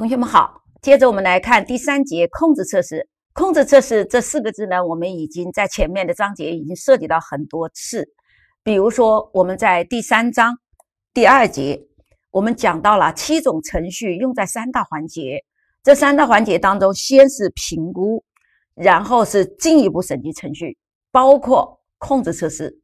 同学们好，接着我们来看第三节控制测试。控制测试这四个字呢，我们已经在前面的章节已经涉及到很多次，比如说我们在第三章第二节，我们讲到了七种程序用在三大环节。这三大环节当中，先是评估，然后是进一步审计程序，包括控制测试。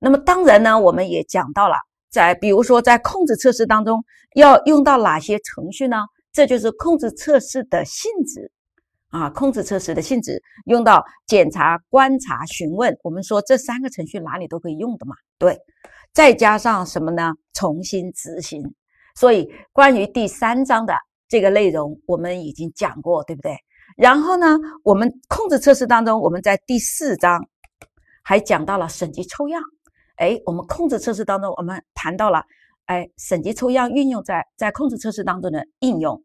那么当然呢，我们也讲到了，在比如说在控制测试当中要用到哪些程序呢？这就是控制测试的性质啊，控制测试的性质用到检查、观察、询问，我们说这三个程序哪里都可以用的嘛？对，再加上什么呢？重新执行。所以关于第三章的这个内容，我们已经讲过，对不对？然后呢，我们控制测试当中，我们在第四章还讲到了审计抽样。哎，我们控制测试当中，我们谈到了。哎，审计抽样运用在在控制测试当中的应用，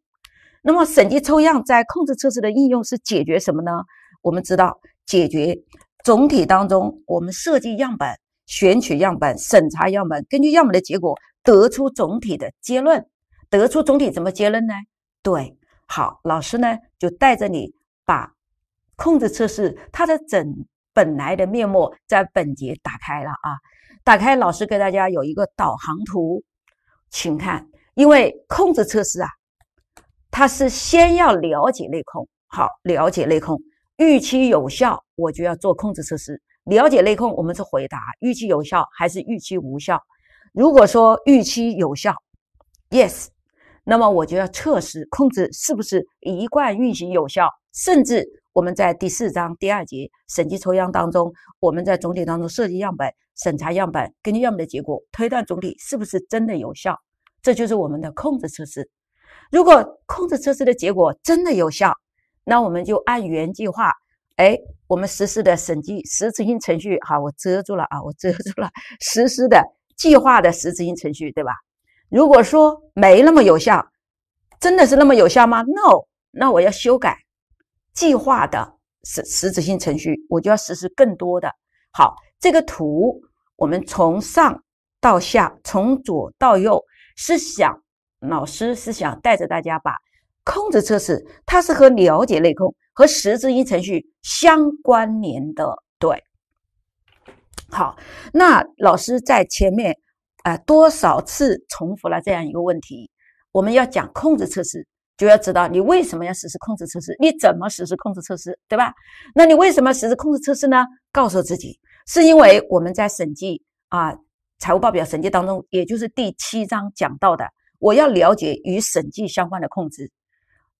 那么审计抽样在控制测试的应用是解决什么呢？我们知道，解决总体当中我们设计样本、选取样本、审查样本，根据样本的结果得出总体的结论。得出总体怎么结论呢？对，好，老师呢就带着你把控制测试它的整本来的面目在本节打开了啊，打开老师给大家有一个导航图。请看，因为控制测试啊，它是先要了解内控，好，了解内控，预期有效，我就要做控制测试。了解内控，我们是回答预期有效还是预期无效。如果说预期有效，yes，那么我就要测试控制是不是一贯运行有效。甚至我们在第四章第二节审计抽样当中，我们在总体当中设计样本、审查样本，根据样本的结果推断总体是不是真的有效。这就是我们的控制测试。如果控制测试的结果真的有效，那我们就按原计划。哎，我们实施的审计实质性程序，好，我遮住了啊，我遮住了实施的计划的实质性程序，对吧？如果说没那么有效，真的是那么有效吗？No，那我要修改计划的实实质性程序，我就要实施更多的。好，这个图我们从上到下，从左到右。是想老师是想带着大家把控制测试，它是和了解内控和实质性程序相关联的。对，好，那老师在前面啊多少次重复了这样一个问题：我们要讲控制测试，就要知道你为什么要实施控制测试，你怎么实施控制测试，对吧？那你为什么实施控制测试呢？告诉自己，是因为我们在审计啊。财务报表审计当中，也就是第七章讲到的，我要了解与审计相关的控制，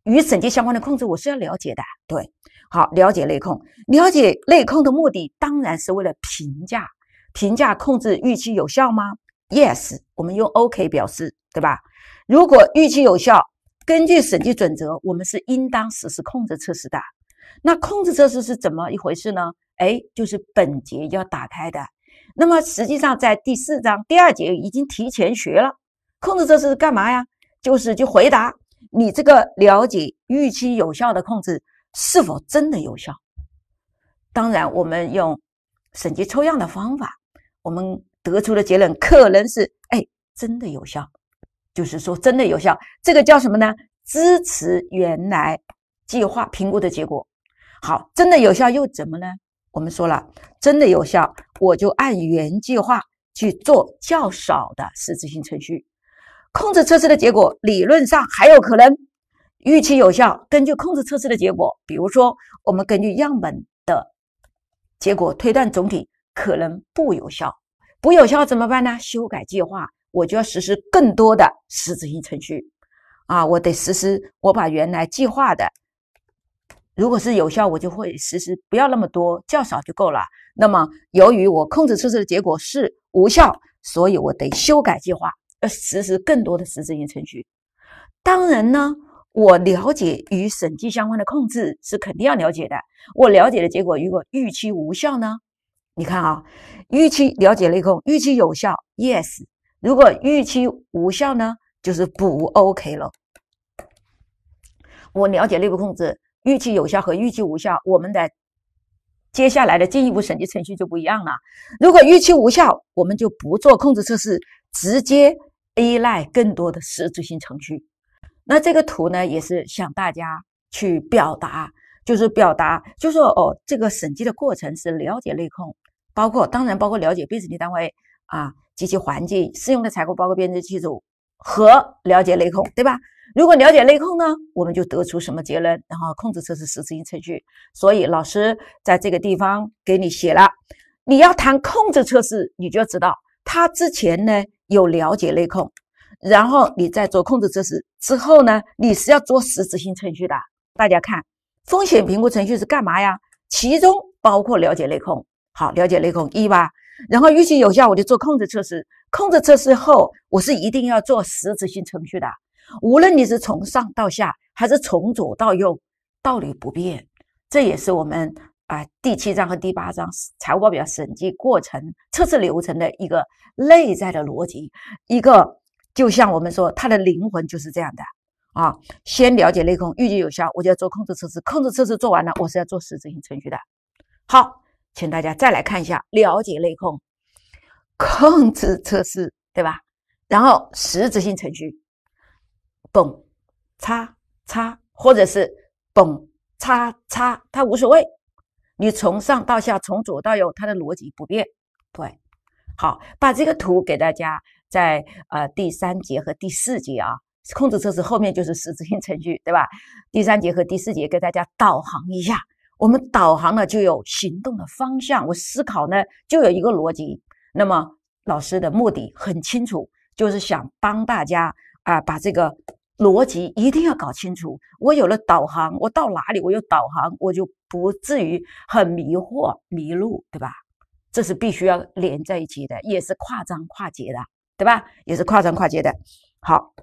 与审计相关的控制我是要了解的。对，好，了解内控，了解内控的目的当然是为了评价，评价控制预期有效吗？Yes，我们用 OK 表示，对吧？如果预期有效，根据审计准则，我们是应当实施控制测试的。那控制测试是怎么一回事呢？哎，就是本节要打开的。那么实际上，在第四章第二节已经提前学了，控制测试是干嘛呀？就是去回答你这个了解预期有效的控制是否真的有效。当然，我们用审计抽样的方法，我们得出的结论可能是，哎，真的有效，就是说真的有效。这个叫什么呢？支持原来计划评估的结果。好，真的有效又怎么呢？我们说了，真的有效，我就按原计划去做较少的实质性程序。控制测试的结果理论上还有可能预期有效。根据控制测试的结果，比如说我们根据样本的结果推断总体可能不有效。不有效怎么办呢？修改计划，我就要实施更多的实质性程序。啊，我得实施，我把原来计划的。如果是有效，我就会实施，不要那么多，较少就够了。那么，由于我控制测试的结果是无效，所以我得修改计划，要实施更多的实质性程序。当然呢，我了解与审计相关的控制是肯定要了解的。我了解的结果，如果预期无效呢？你看啊，预期了解内控，预期有效，yes。如果预期无效呢，就是不 OK 了。我了解内部控制。预期有效和预期无效，我们的接下来的进一步审计程序就不一样了。如果预期无效，我们就不做控制测试，直接依赖更多的实质性程序。那这个图呢，也是向大家去表达，就是表达，就说哦，这个审计的过程是了解内控，包括当然包括了解被审计单位啊及其环境适用的采购，包括编制机组和了解内控，对吧？如果了解内控呢，我们就得出什么结论？然后控制测试实质性程序。所以老师在这个地方给你写了，你要谈控制测试，你就知道他之前呢有了解内控，然后你再做控制测试之后呢，你是要做实质性程序的。大家看，风险评估程序是干嘛呀？其中包括了解内控，好，了解内控一吧，然后预期有效，我就做控制测试，控制测试后，我是一定要做实质性程序的。无论你是从上到下，还是从左到右，道理不变。这也是我们啊第七章和第八章财务报表审计过程测试流程的一个内在的逻辑，一个就像我们说它的灵魂就是这样的啊。先了解内控，预计有效，我就要做控制测试。控制测试做完了，我是要做实质性程序的。好，请大家再来看一下，了解内控，控制测试对吧？然后实质性程序。蹦叉叉，或者是蹦叉叉，它无所谓。你从上到下，从左到右，它的逻辑不变。对，好，把这个图给大家，在呃第三节和第四节啊，控制测试后面就是实质性程序，对吧？第三节和第四节给大家导航一下，我们导航呢就有行动的方向，我思考呢就有一个逻辑。那么老师的目的很清楚，就是想帮大家啊把这个。逻辑一定要搞清楚。我有了导航，我到哪里？我有导航，我就不至于很迷惑、迷路，对吧？这是必须要连在一起的，也是跨章跨节的，对吧？也是跨章跨节的。好，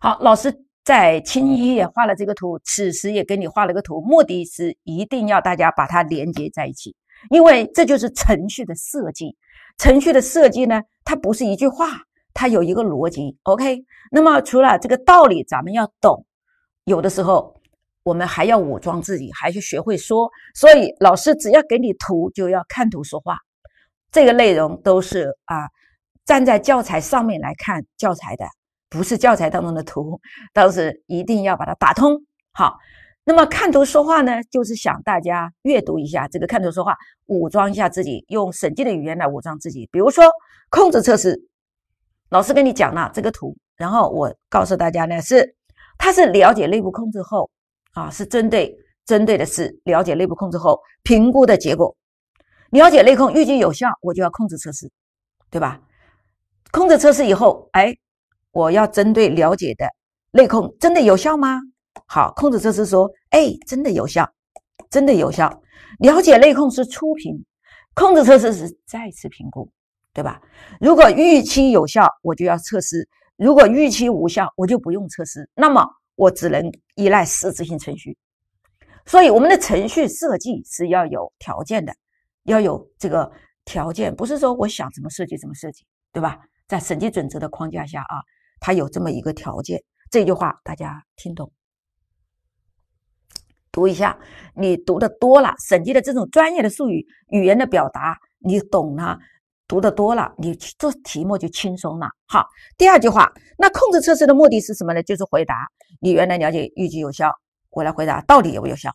好，老师在青衣也画了这个图，此时也给你画了个图，目的是一定要大家把它连接在一起，因为这就是程序的设计。程序的设计呢，它不是一句话。它有一个逻辑，OK。那么除了这个道理，咱们要懂。有的时候我们还要武装自己，还要学会说。所以老师只要给你图，就要看图说话。这个内容都是啊，站在教材上面来看教材的，不是教材当中的图，但是一定要把它打通。好，那么看图说话呢，就是想大家阅读一下这个看图说话，武装一下自己，用审计的语言来武装自己。比如说控制测试。老师跟你讲了这个图，然后我告诉大家呢，是它是了解内部控制后啊，是针对针对的是了解内部控制后评估的结果。了解内控预计有效，我就要控制测试，对吧？控制测试以后，哎，我要针对了解的内控真的有效吗？好，控制测试说，哎，真的有效，真的有效。了解内控是初评，控制测试是再次评估。对吧？如果预期有效，我就要测试；如果预期无效，我就不用测试。那么我只能依赖实质性程序。所以，我们的程序设计是要有条件的，要有这个条件，不是说我想怎么设计怎么设计，对吧？在审计准则的框架下啊，它有这么一个条件。这句话大家听懂？读一下，你读的多了，审计的这种专业的术语语言的表达，你懂了。读的多了，你做题目就轻松了。好，第二句话，那控制测试的目的是什么呢？就是回答你原来了解预计有效，我来回答到底有没有效，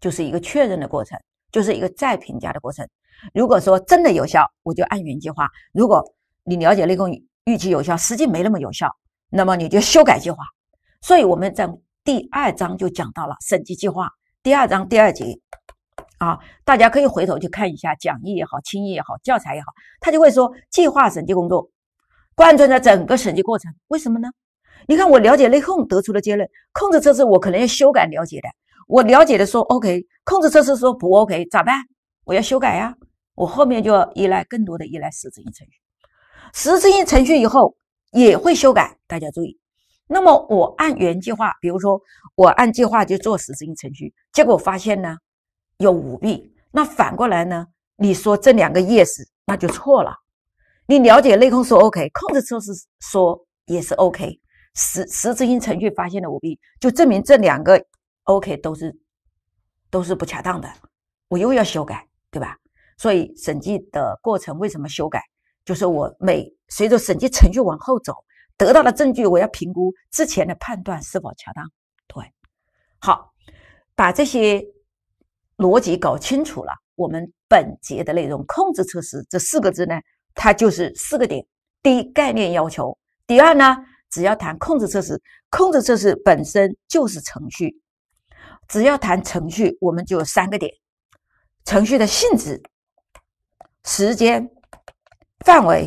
就是一个确认的过程，就是一个再评价的过程。如果说真的有效，我就按原计划；如果你了解那个预计有效，实际没那么有效，那么你就修改计划。所以我们在第二章就讲到了审计计划，第二章第二节。啊，大家可以回头去看一下讲义也好，清义也好，教材也好，他就会说计划审计工作贯穿了整个审计过程。为什么呢？你看我了解内控得出的结论，控制测试我可能要修改了解的。我了解的说 OK，控制测试说不 OK，咋办？我要修改呀。我后面就要依赖更多的依赖实质性程序，实质性程序以后也会修改。大家注意，那么我按原计划，比如说我按计划就做实质性程序，结果发现呢？有舞弊，那反过来呢？你说这两个 yes，那就错了。你了解内控说 OK，控制测试说也是 OK，实实质性程序发现的舞弊，就证明这两个 OK 都是都是不恰当的。我又要修改，对吧？所以审计的过程为什么修改？就是我每随着审计程序往后走，得到的证据，我要评估之前的判断是否恰当。对，好，把这些。逻辑搞清楚了，我们本节的内容“控制测试”这四个字呢，它就是四个点：第一，概念要求；第二呢，只要谈控制测试，控制测试本身就是程序；只要谈程序，我们就有三个点：程序的性质、时间、范围；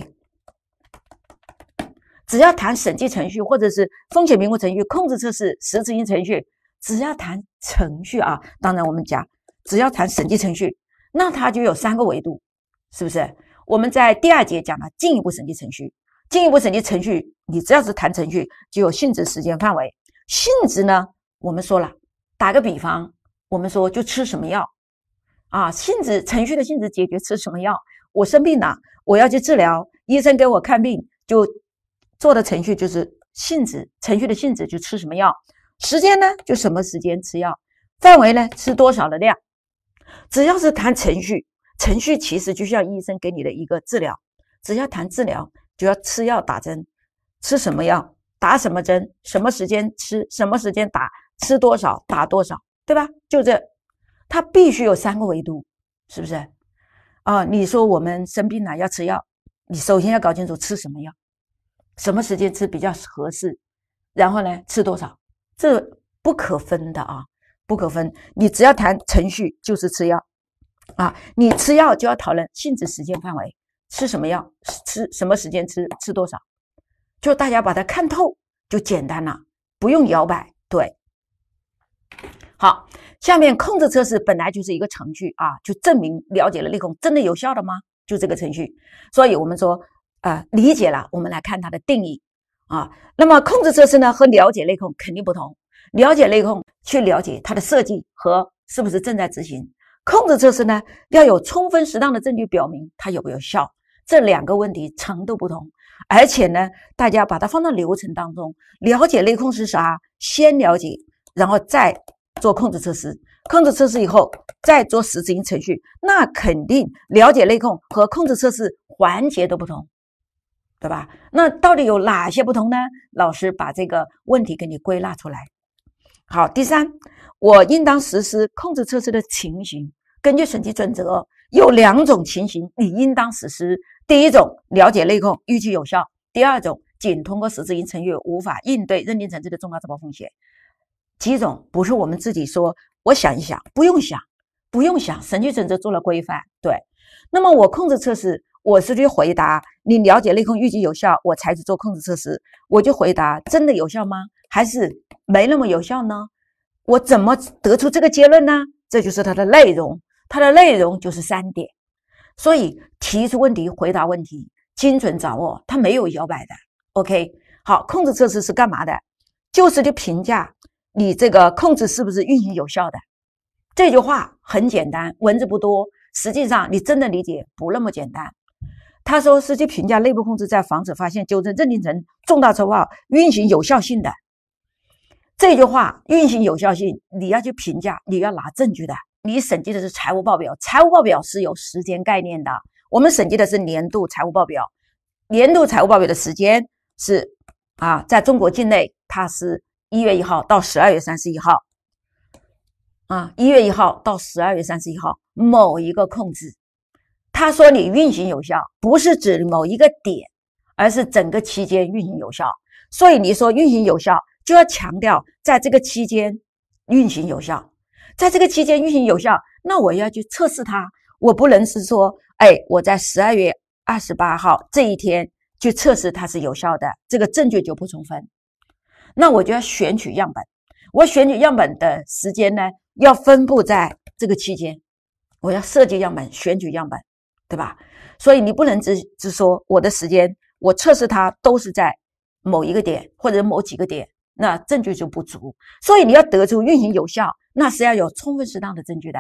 只要谈审计程序或者是风险评估程序、控制测试实质性程序，只要谈程序啊，当然我们讲。只要谈审计程序，那它就有三个维度，是不是？我们在第二节讲了进一步审计程序，进一步审计程序，你只要是谈程序，就有性质、时间、范围。性质呢，我们说了，打个比方，我们说就吃什么药啊？性质程序的性质解决吃什么药？我生病了，我要去治疗，医生给我看病就做的程序就是性质程序的性质就吃什么药？时间呢就什么时间吃药？范围呢吃多少的量？只要是谈程序，程序其实就像医生给你的一个治疗。只要谈治疗，就要吃药打针，吃什么药，打什么针，什么时间吃，什么时间打，吃多少，打多少，对吧？就这，它必须有三个维度，是不是？啊，你说我们生病了要吃药，你首先要搞清楚吃什么药，什么时间吃比较合适，然后呢，吃多少，这不可分的啊。不可分，你只要谈程序就是吃药，啊，你吃药就要讨论性质、时间、范围，吃什么药，吃什么时间吃，吃多少，就大家把它看透就简单了，不用摇摆。对，好，下面控制测试本来就是一个程序啊，就证明了解了内控真的有效的吗？就这个程序，所以我们说啊，理解了，我们来看它的定义啊，那么控制测试呢和了解内控肯定不同。了解内控，去了解它的设计和是不是正在执行控制测试呢？要有充分适当的证据表明它有没有效。这两个问题程度不同，而且呢，大家把它放到流程当中。了解内控是啥？先了解，然后再做控制测试。控制测试以后再做实质性程序，那肯定了解内控和控制测试环节都不同，对吧？那到底有哪些不同呢？老师把这个问题给你归纳出来。好，第三，我应当实施控制测试的情形，根据审计准则有两种情形，你应当实施。第一种，了解内控，预期有效；第二种，仅通过实质性程序无法应对认定层次的重大错报风险。几种不是我们自己说，我想一想，不用想，不用想，审计准则做了规范。对，那么我控制测试。我是去回答你了解内控预计有效，我才去做控制测试。我就回答：真的有效吗？还是没那么有效呢？我怎么得出这个结论呢？这就是它的内容。它的内容就是三点。所以提出问题，回答问题，精准掌握，它没有摇摆的。OK，好，控制测试是干嘛的？就是去评价你这个控制是不是运行有效的。这句话很简单，文字不多，实际上你真的理解不那么简单。他说是去评价内部控制在防止发现、纠正、认定成重大错报运行有效性的这句话，运行有效性你要去评价，你要拿证据的。你审计的是财务报表，财务报表是有时间概念的。我们审计的是年度财务报表，年度财务报表的时间是啊，在中国境内，它是一月一号到十二月三十一号啊，一月一号到十二月三十一号某一个控制。他说：“你运行有效，不是指某一个点，而是整个期间运行有效。所以你说运行有效，就要强调在这个期间运行有效。在这个期间运行有效，那我要去测试它，我不能是说，哎，我在十二月二十八号这一天去测试它是有效的，这个证据就不充分。那我就要选取样本，我选取样本的时间呢，要分布在这个期间，我要设计样本，选取样本。”对吧？所以你不能只只说我的时间，我测试它都是在某一个点或者某几个点，那证据就不足。所以你要得出运行有效，那是要有充分适当的证据的。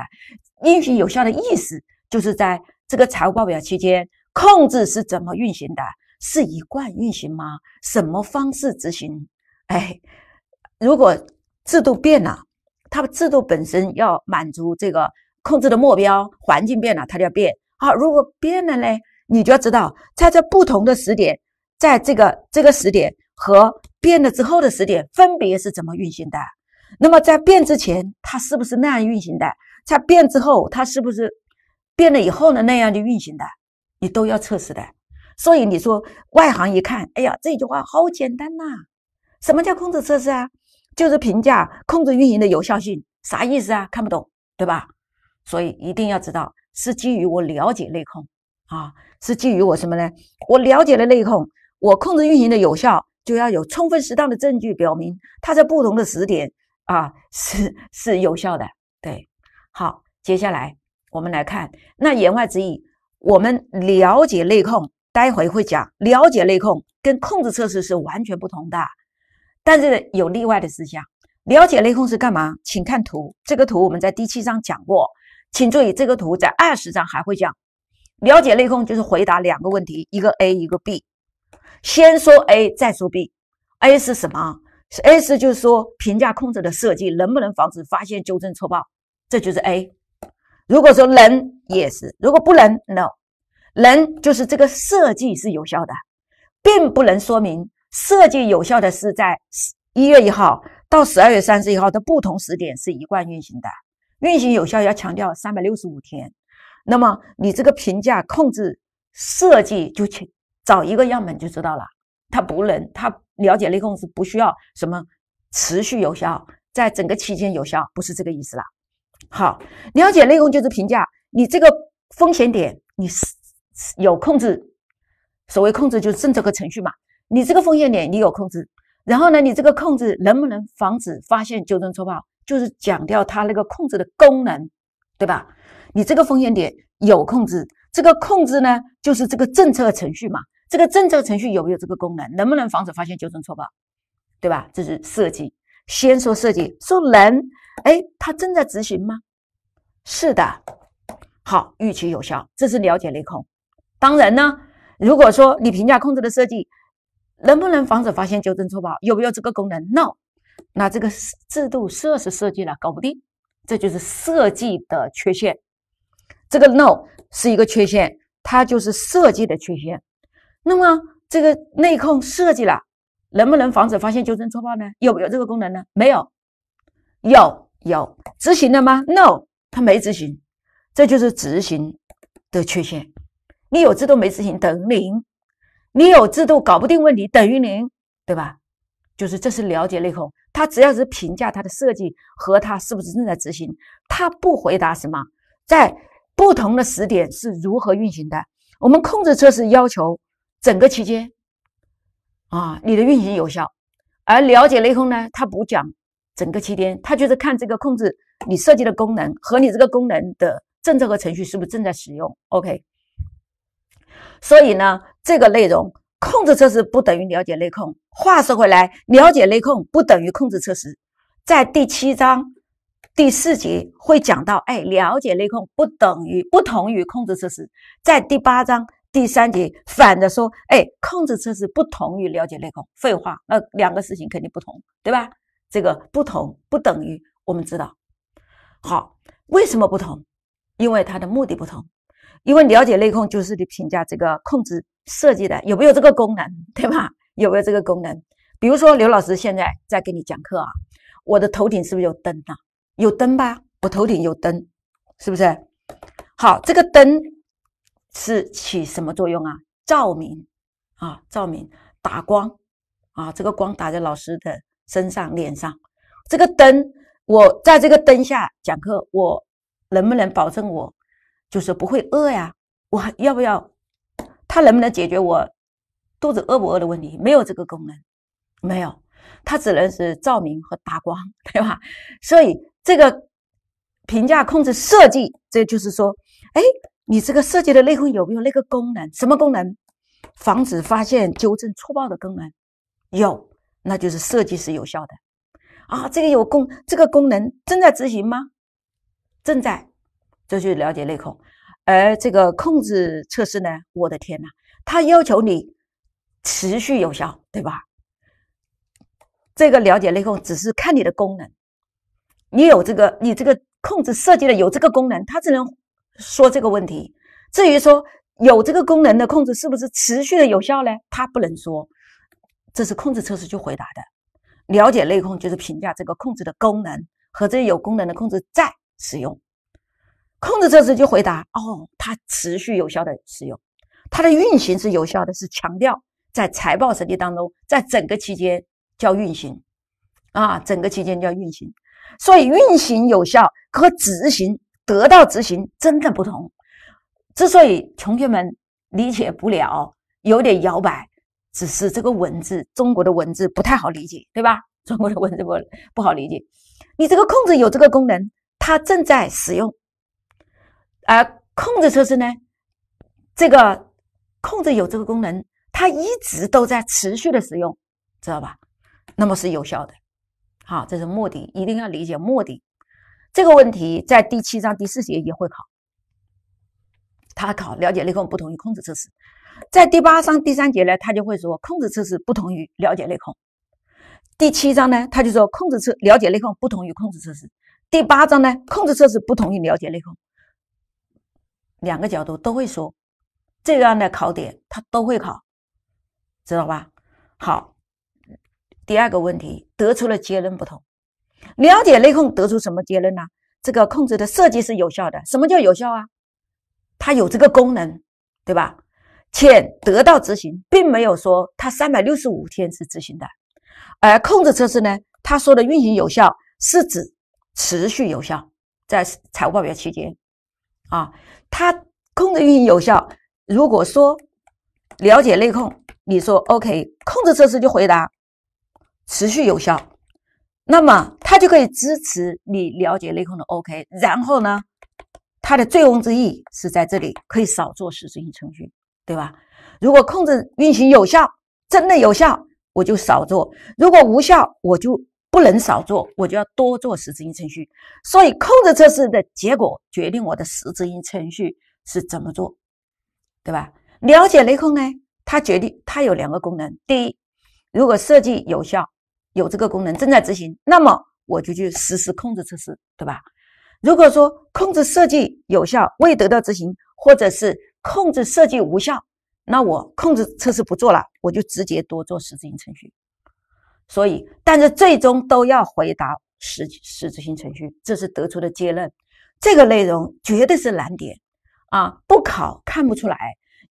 运行有效的意思就是在这个财务报表期间，控制是怎么运行的，是一贯运行吗？什么方式执行？哎，如果制度变了，它的制度本身要满足这个控制的目标，环境变了，它就要变。好，如果变了呢？你就要知道，在这不同的时点，在这个这个时点和变了之后的时点，分别是怎么运行的。那么在变之前，它是不是那样运行的？在变之后，它是不是变了以后呢那样的运行的？你都要测试的。所以你说外行一看，哎呀，这句话好简单呐！什么叫控制测试啊？就是评价控制运营的有效性，啥意思啊？看不懂，对吧？所以一定要知道。是基于我了解内控啊，是基于我什么呢？我了解了内控，我控制运行的有效就要有充分适当的证据表明它在不同的时点啊是是有效的。对，好，接下来我们来看，那言外之意，我们了解内控，待会会讲了解内控跟控制测试是完全不同的，但是有例外的事项。了解内控是干嘛？请看图，这个图我们在第七章讲过。请注意，这个图在二十章还会讲。了解内控就是回答两个问题，一个 A，一个 B。先说 A，再说 B。A 是什么？A 是就是说评价控制的设计能不能防止发现纠正错报？这就是 A。如果说能，也是；如果不能，No。能就是这个设计是有效的，并不能说明设计有效的是在一月一号到十二月三十一号的不同时点是一贯运行的。运行有效要强调三百六十五天，那么你这个评价控制设计就去找一个样本就知道了。它不能，它了解内控是不需要什么持续有效，在整个期间有效不是这个意思了。好，了解内控就是评价你这个风险点，你是有控制。所谓控制就是政策和程序嘛，你这个风险点你有控制，然后呢，你这个控制能不能防止发现、纠正、错报？就是讲掉它那个控制的功能，对吧？你这个风险点有控制，这个控制呢，就是这个政策程序嘛。这个政策程序有没有这个功能，能不能防止发现纠正错报，对吧？这是设计。先说设计，说人，哎，他正在执行吗？是的。好，预期有效，这是了解内控。当然呢，如果说你评价控制的设计能不能防止发现纠正错报，有没有这个功能？No。那这个制度设施设计了搞不定，这就是设计的缺陷。这个 no 是一个缺陷，它就是设计的缺陷。那么这个内控设计了，能不能防止发现、纠正错报呢？有没有这个功能呢？没有。有有执行了吗？No，它没执行，这就是执行的缺陷。你有制度没执行等于零，你有制度搞不定问题等于零，对吧？就是这是了解内控。他只要是评价它的设计和它是不是正在执行，他不回答什么，在不同的时点是如何运行的。我们控制测试要求整个期间，啊，你的运行有效。而了解内控呢，他不讲整个期间，他就是看这个控制你设计的功能和你这个功能的政策和程序是不是正在使用。OK，所以呢，这个内容。控制测试不等于了解内控。话说回来，了解内控不等于控制测试。在第七章第四节会讲到，哎，了解内控不等于不同于控制测试。在第八章第三节反着说，哎，控制测试不同于了解内控。废话，那两个事情肯定不同，对吧？这个不同不等于我们知道。好，为什么不同？因为它的目的不同。因为了解内控就是你评价这个控制。设计的有没有这个功能，对吧？有没有这个功能？比如说刘老师现在在给你讲课啊，我的头顶是不是有灯啊？有灯吧？我头顶有灯，是不是？好，这个灯是起什么作用啊？照明啊，照明，打光啊，这个光打在老师的身上、脸上。这个灯，我在这个灯下讲课，我能不能保证我就是不会饿呀？我还要不要？它能不能解决我肚子饿不饿的问题？没有这个功能，没有，它只能是照明和打光，对吧？所以这个评价控制设计，这就是说，哎，你这个设计的内控有没有那个功能？什么功能？防止发现、纠正错报的功能？有，那就是设计是有效的。啊，这个有功，这个功能正在执行吗？正在，这就了解内控。而这个控制测试呢？我的天呐，它要求你持续有效，对吧？这个了解内控只是看你的功能，你有这个，你这个控制设计的有这个功能，它只能说这个问题。至于说有这个功能的控制是不是持续的有效呢？它不能说，这是控制测试去回答的。了解内控就是评价这个控制的功能和这有功能的控制在使用。控制测试就回答哦，它持续有效的使用，它的运行是有效的，是强调在财报审计当中，在整个期间叫运行，啊，整个期间叫运行，所以运行有效和执行得到执行真的不同。之所以同学们理解不了，有点摇摆，只是这个文字，中国的文字不太好理解，对吧？中国的文字不不好理解。你这个控制有这个功能，它正在使用。而控制测试呢，这个控制有这个功能，它一直都在持续的使用，知道吧？那么是有效的。好，这是目的，一定要理解目的。这个问题在第七章第四节也会考，他考了解内控不同于控制测试。在第八章第三节呢，他就会说控制测试不同于了解内控。第七章呢，他就说控制测了解内控不同于控制测试。第八章呢，控制测试不同于了解内控。两个角度都会说，这样的考点他都会考，知道吧？好，第二个问题得出了结论不同。了解内控得出什么结论呢？这个控制的设计是有效的。什么叫有效啊？它有这个功能，对吧？且得到执行，并没有说它三百六十五天是执行的。而控制测试呢，它说的运行有效是指持续有效，在财务报表期间。啊，它控制运行有效。如果说了解内控，你说 OK，控制测试就回答持续有效，那么它就可以支持你了解内控的 OK。然后呢，它的醉翁之意是在这里，可以少做实质性程序，对吧？如果控制运行有效，真的有效，我就少做；如果无效，我就。不能少做，我就要多做实质性程序。所以控制测试的结果决定我的实质性程序是怎么做，对吧？了解内控呢，它决定它有两个功能：第一，如果设计有效，有这个功能正在执行，那么我就去实施控制测试，对吧？如果说控制设计有效，未得到执行，或者是控制设计无效，那我控制测试不做了，我就直接多做实质性程序。所以，但是最终都要回答实实质性程序，这是得出的结论。这个内容绝对是难点啊，不考看不出来，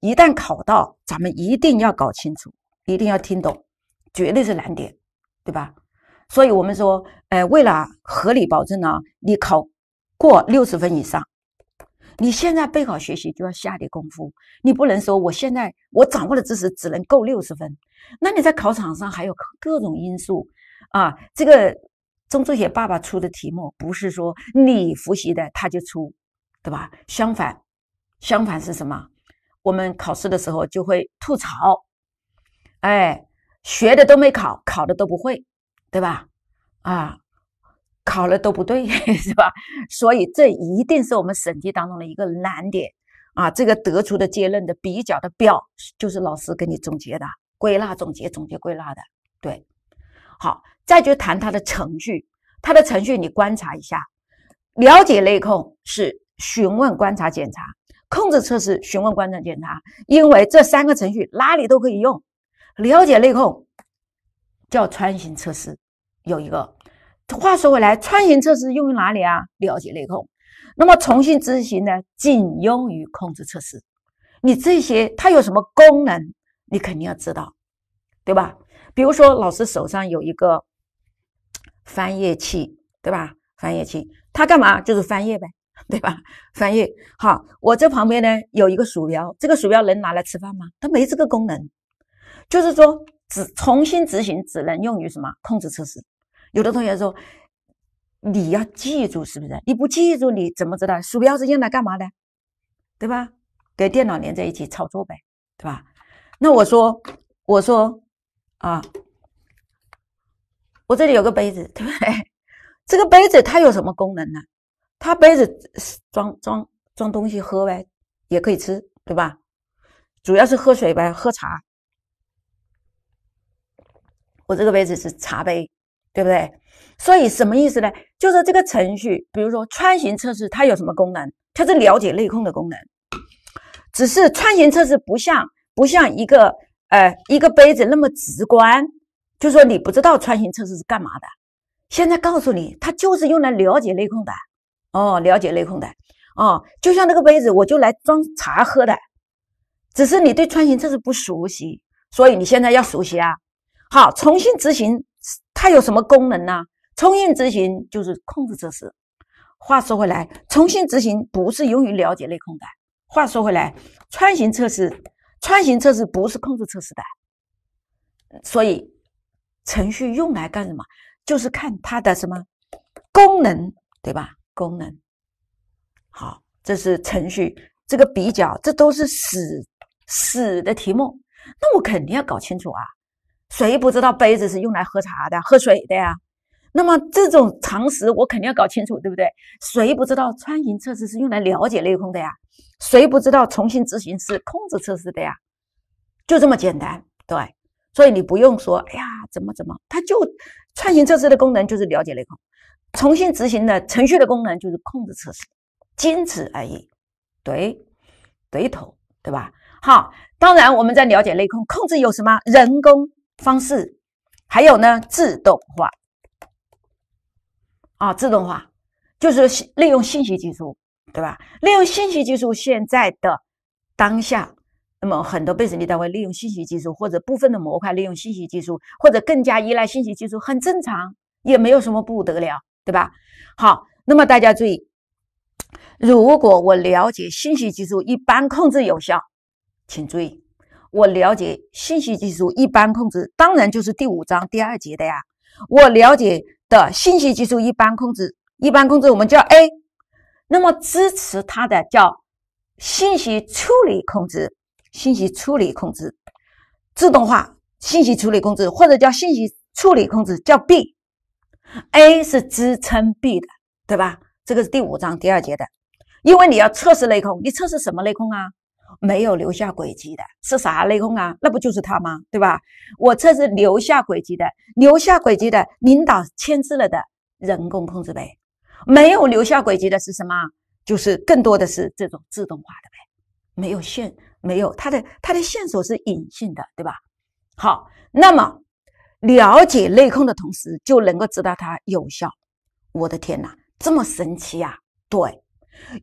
一旦考到，咱们一定要搞清楚，一定要听懂，绝对是难点，对吧？所以我们说，哎，为了合理保证呢，你考过六十分以上。你现在备考学习就要下点功夫，你不能说我现在我掌握的知识只能够六十分，那你在考场上还有各种因素，啊，这个中注写爸爸出的题目不是说你复习的他就出，对吧？相反，相反是什么？我们考试的时候就会吐槽，哎，学的都没考，考的都不会，对吧？啊。考了都不对，是吧？所以这一定是我们审计当中的一个难点啊！这个得出的结论的比较的表，就是老师给你总结的、归纳总结、总结归纳的。对，好，再就谈他的程序，他的程序你观察一下，了解内控是询问、观察、检查；控制测试询问、观察、检查，因为这三个程序哪里都可以用。了解内控叫穿行测试，有一个。话说回来，穿行测试用于哪里啊？了解内控。那么重新执行呢？仅用于控制测试。你这些它有什么功能？你肯定要知道，对吧？比如说老师手上有一个翻页器，对吧？翻页器它干嘛？就是翻页呗，对吧？翻页。好，我这旁边呢有一个鼠标，这个鼠标能拿来吃饭吗？它没这个功能。就是说，只重新执行只能用于什么？控制测试。有的同学说：“你要记住，是不是？你不记住，你怎么知道鼠标是用来干嘛的？对吧？给电脑连在一起操作呗，对吧？”那我说：“我说啊，我这里有个杯子，对，这个杯子它有什么功能呢？它杯子装装装东西喝呗，也可以吃，对吧？主要是喝水呗，喝茶。我这个杯子是茶杯。”对不对？所以什么意思呢？就是这个程序，比如说穿行测试，它有什么功能？它是了解内控的功能。只是穿行测试不像不像一个呃一个杯子那么直观，就说你不知道穿行测试是干嘛的。现在告诉你，它就是用来了解内控的。哦，了解内控的。哦，就像那个杯子，我就来装茶喝的。只是你对穿行测试不熟悉，所以你现在要熟悉啊。好，重新执行。它有什么功能呢？冲印执行就是控制测试。话说回来，重新执行不是用于了解内控的。话说回来，穿行测试，穿行测试不是控制测试的。所以，程序用来干什么？就是看它的什么功能，对吧？功能。好，这是程序这个比较，这都是死死的题目。那我肯定要搞清楚啊。谁不知道杯子是用来喝茶的、喝水的呀？那么这种常识我肯定要搞清楚，对不对？谁不知道穿行测试是用来了解内控的呀？谁不知道重新执行是控制测试的呀？就这么简单，对。所以你不用说，哎呀，怎么怎么，它就穿行测试的功能就是了解内控，重新执行的程序的功能就是控制测试，仅此而已。对，对头，对吧？好，当然我们在了解内控控制有什么人工。方式，还有呢，自动化啊，自动化就是利用信息技术，对吧？利用信息技术，现在的当下，那么很多被审计单位利用信息技术，或者部分的模块利用信息技术，或者更加依赖信息技术，很正常，也没有什么不得了，对吧？好，那么大家注意，如果我了解信息技术一般控制有效，请注意。我了解信息技术一般控制，当然就是第五章第二节的呀。我了解的信息技术一般控制，一般控制我们叫 A，那么支持它的叫信息处理控制，信息处理控制，自动化信息处理控制或者叫信息处理控制叫 B，A 是支撑 B 的，对吧？这个是第五章第二节的，因为你要测试内控，你测试什么内控啊？没有留下轨迹的是啥内控啊？那不就是他吗？对吧？我这是留下轨迹的，留下轨迹的领导签字了的人工控制呗。没有留下轨迹的是什么？就是更多的是这种自动化的呗。没有线，没有它的它的线索是隐性的，对吧？好，那么了解内控的同时，就能够知道它有效。我的天哪，这么神奇呀！对，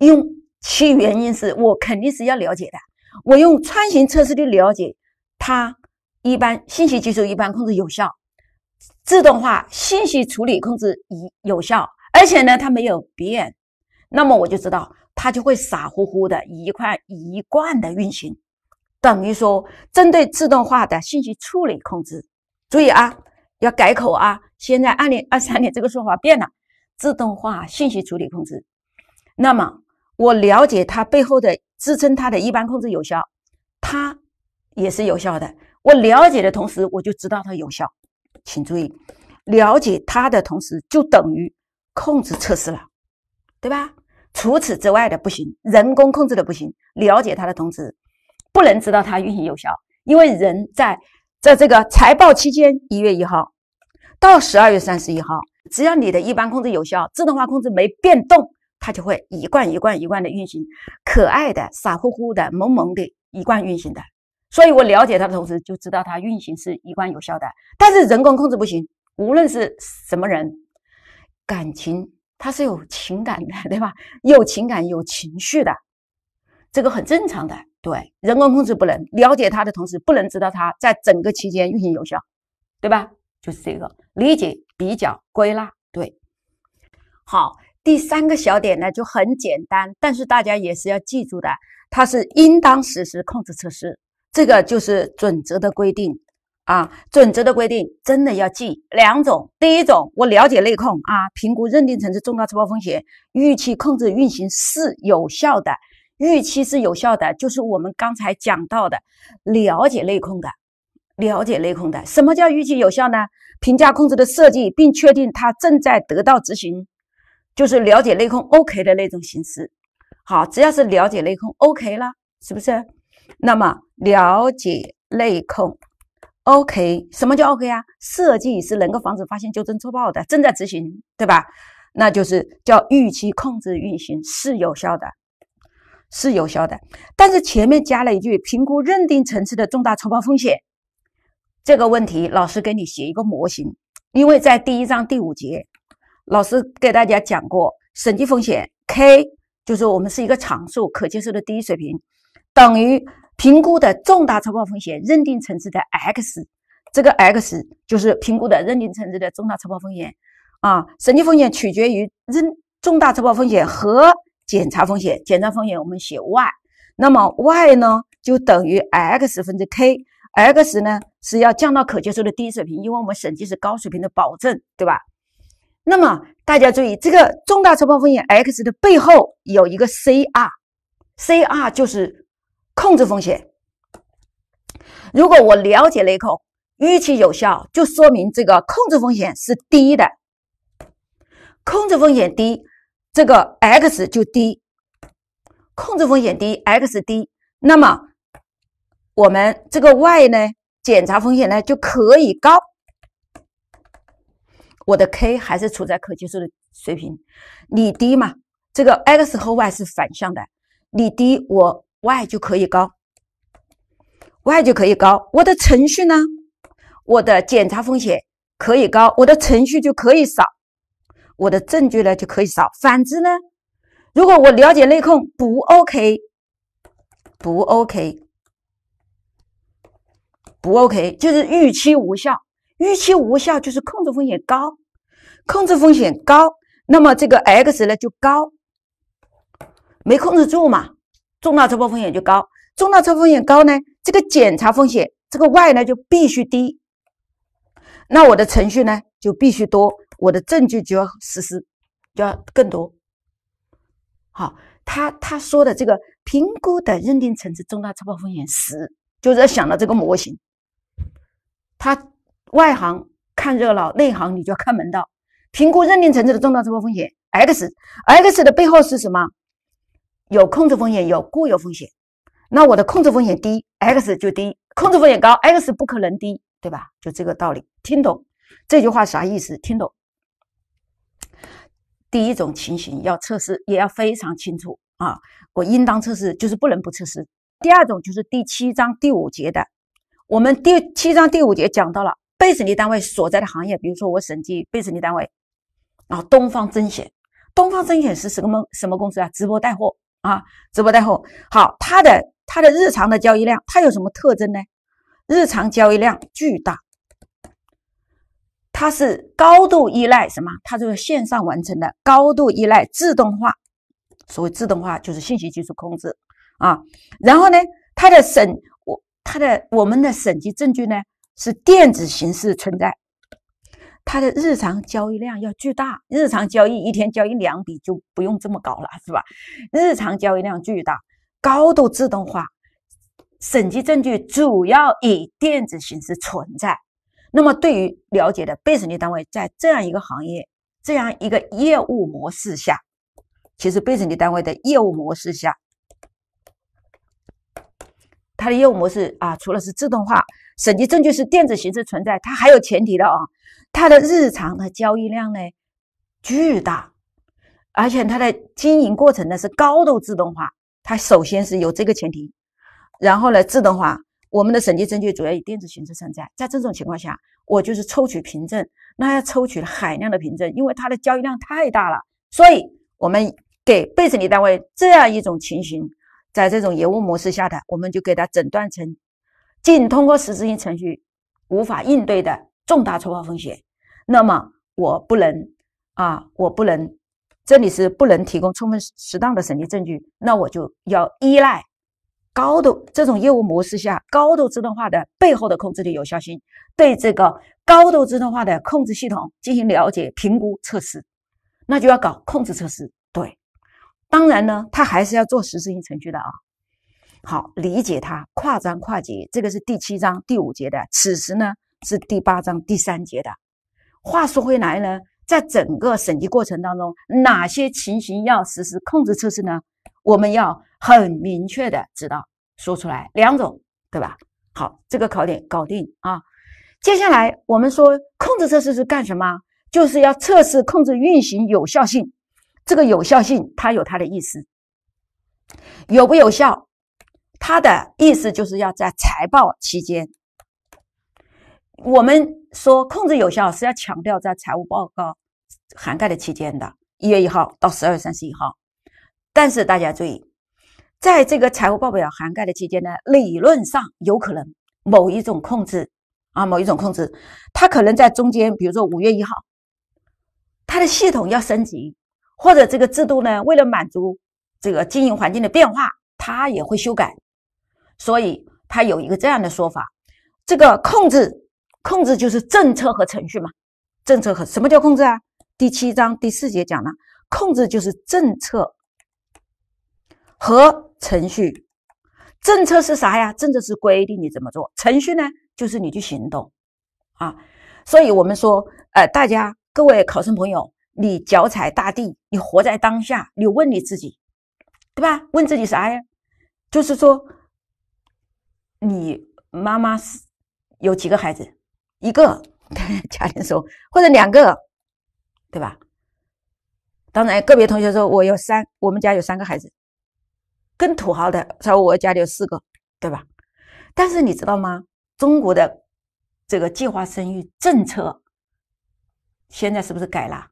用。其原因是，我肯定是要了解的。我用穿行测试的了解，它一般信息技术一般控制有效，自动化信息处理控制一有效，而且呢它没有变，那么我就知道它就会傻乎乎的一块一贯的运行。等于说，针对自动化的信息处理控制，注意啊，要改口啊，现在二零二三年这个说法变了，自动化信息处理控制，那么。我了解它背后的支撑，它的一般控制有效，它也是有效的。我了解的同时，我就知道它有效。请注意，了解它的同时，就等于控制测试了，对吧？除此之外的不行，人工控制的不行。了解它的同时，不能知道它运行有效，因为人在在这个财报期间，一月一号到十二月三十一号，只要你的一般控制有效，自动化控制没变动。它就会一罐一罐一罐的运行，可爱的、傻乎乎的、萌萌的，一罐运行的。所以我了解它的同时，就知道它运行是一贯有效的。但是人工控制不行，无论是什么人，感情它是有情感的，对吧？有情感、有情绪的，这个很正常的。对，人工控制不能了解它的同时，不能知道它在整个期间运行有效，对吧？就是这个理解、比较、归纳，对，好。第三个小点呢，就很简单，但是大家也是要记住的，它是应当实施控制测试，这个就是准则的规定啊。准则的规定真的要记两种，第一种我了解内控啊，评估认定层次重大错包风险，预期控制运行是有效的，预期是有效的，就是我们刚才讲到的了解内控的，了解内控的。什么叫预期有效呢？评价控制的设计，并确定它正在得到执行。就是了解内控 OK 的那种形式，好，只要是了解内控 OK 了，是不是？那么了解内控 OK，什么叫 OK 啊？设计是能够防止发现纠正错报的，正在执行，对吧？那就是叫预期控制运行是有效的，是有效的。但是前面加了一句评估认定层次的重大错报风险，这个问题老师给你写一个模型，因为在第一章第五节。老师给大家讲过，审计风险 K 就是我们是一个常数，可接受的第一水平，等于评估的重大超报风险认定层次的 X，这个 X 就是评估的认定层次的重大超报风险啊。审计风险取决于认重大超报风险和检查风险，检查风险我们写 Y，那么 Y 呢就等于 X 分之 K，X 呢是要降到可接受的第一水平，因为我们审计是高水平的保证，对吧？那么大家注意，这个重大错报风险 X 的背后有一个 CR，CR 就是控制风险。如果我了解了一口预期有效，就说明这个控制风险是低的。控制风险低，这个 X 就低。控制风险低，X 低，那么我们这个 Y 呢？检查风险呢就可以高。我的 K 还是处在可接受的水平，你低嘛？这个 X 和 Y 是反向的，你低我 Y 就可以高，Y 就可以高。我的程序呢？我的检查风险可以高，我的程序就可以少，我的证据呢就可以少。反之呢？如果我了解内控不 OK，不 OK，不 OK，就是预期无效。预期无效就是控制风险高，控制风险高，那么这个 x 呢就高，没控制住嘛，重大错报风险就高，重大错报风险高呢，这个检查风险这个 y 呢就必须低，那我的程序呢就必须多，我的证据就要实施就要更多。好，他他说的这个评估的认定层次重大错报风险十，就是要想到这个模型，他。外行看热闹，内行你就要看门道。评估认定层次的重大错破风险 X，X 的背后是什么？有控制风险，有固有风险。那我的控制风险低，X 就低；控制风险高，X 不可能低，对吧？就这个道理，听懂这句话啥意思？听懂。第一种情形要测试，也要非常清楚啊！我应当测试，就是不能不测试。第二种就是第七章第五节的，我们第七章第五节讲到了。被审计单位所在的行业，比如说我审计被审计单位啊，东方甄选，东方甄选是什么什么公司啊？直播带货啊，直播带货。好，它的它的日常的交易量，它有什么特征呢？日常交易量巨大，它是高度依赖什么？它就是线上完成的，高度依赖自动化。所谓自动化就是信息技术控制啊。然后呢，它的审我它的我们的审计证据呢？是电子形式存在，它的日常交易量要巨大，日常交易一天交易两笔就不用这么高了，是吧？日常交易量巨大，高度自动化，审计证据主要以电子形式存在。那么，对于了解的被审计单位在这样一个行业、这样一个业务模式下，其实被审计单位的业务模式下，它的业务模式啊，除了是自动化。审计证据是电子形式存在，它还有前提的啊，它的日常的交易量呢巨大，而且它的经营过程呢是高度自动化，它首先是有这个前提，然后呢自动化，我们的审计证据主要以电子形式存在，在这种情况下，我就是抽取凭证，那要抽取海量的凭证，因为它的交易量太大了，所以我们给被审计单位这样一种情形，在这种业务模式下的，我们就给它诊断成。仅通过实质性程序无法应对的重大错报风险，那么我不能啊，我不能，这里是不能提供充分适当的审计证据，那我就要依赖高度这种业务模式下高度自动化的背后的控制的有效性，对这个高度自动化的控制系统进行了解、评估、测试，那就要搞控制测试，对，当然呢，他还是要做实质性程序的啊。好，理解它，跨章跨节，这个是第七章第五节的。此时呢，是第八章第三节的。话说回来呢，在整个审计过程当中，哪些情形要实施控制测试呢？我们要很明确的知道，说出来两种，对吧？好，这个考点搞定啊。接下来我们说控制测试是干什么？就是要测试控制运行有效性。这个有效性，它有它的意思，有不有效？他的意思就是要在财报期间，我们说控制有效是要强调在财务报告涵盖的期间的一月一号到十二月三十一号。但是大家注意，在这个财务报表涵盖的期间呢，理论上有可能某一种控制啊，某一种控制，它可能在中间，比如说五月一号，它的系统要升级，或者这个制度呢，为了满足这个经营环境的变化，它也会修改。所以他有一个这样的说法，这个控制控制就是政策和程序嘛？政策和什么叫控制啊？第七章第四节讲了，控制就是政策和程序。政策是啥呀？政策是规定你怎么做。程序呢，就是你去行动啊。所以我们说，呃，大家各位考生朋友，你脚踩大地，你活在当下，你问你自己，对吧？问自己啥呀？就是说。你妈妈是有几个孩子？一个 家庭说，或者两个，对吧？当然，个别同学说我有三，我们家有三个孩子，更土豪的，他说我家里有四个，对吧？但是你知道吗？中国的这个计划生育政策现在是不是改了？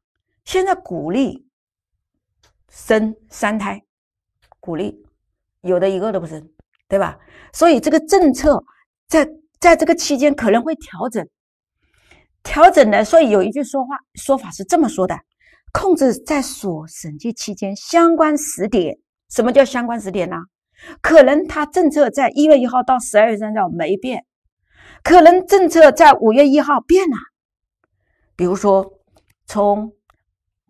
现在鼓励生三胎，鼓励有的一个都不生。对吧？所以这个政策在在这个期间可能会调整，调整的。所以有一句说话说法是这么说的：控制在所审计期间相关时点。什么叫相关时点呢？可能他政策在一月一号到十二月三号没变，可能政策在五月一号变了。比如说，从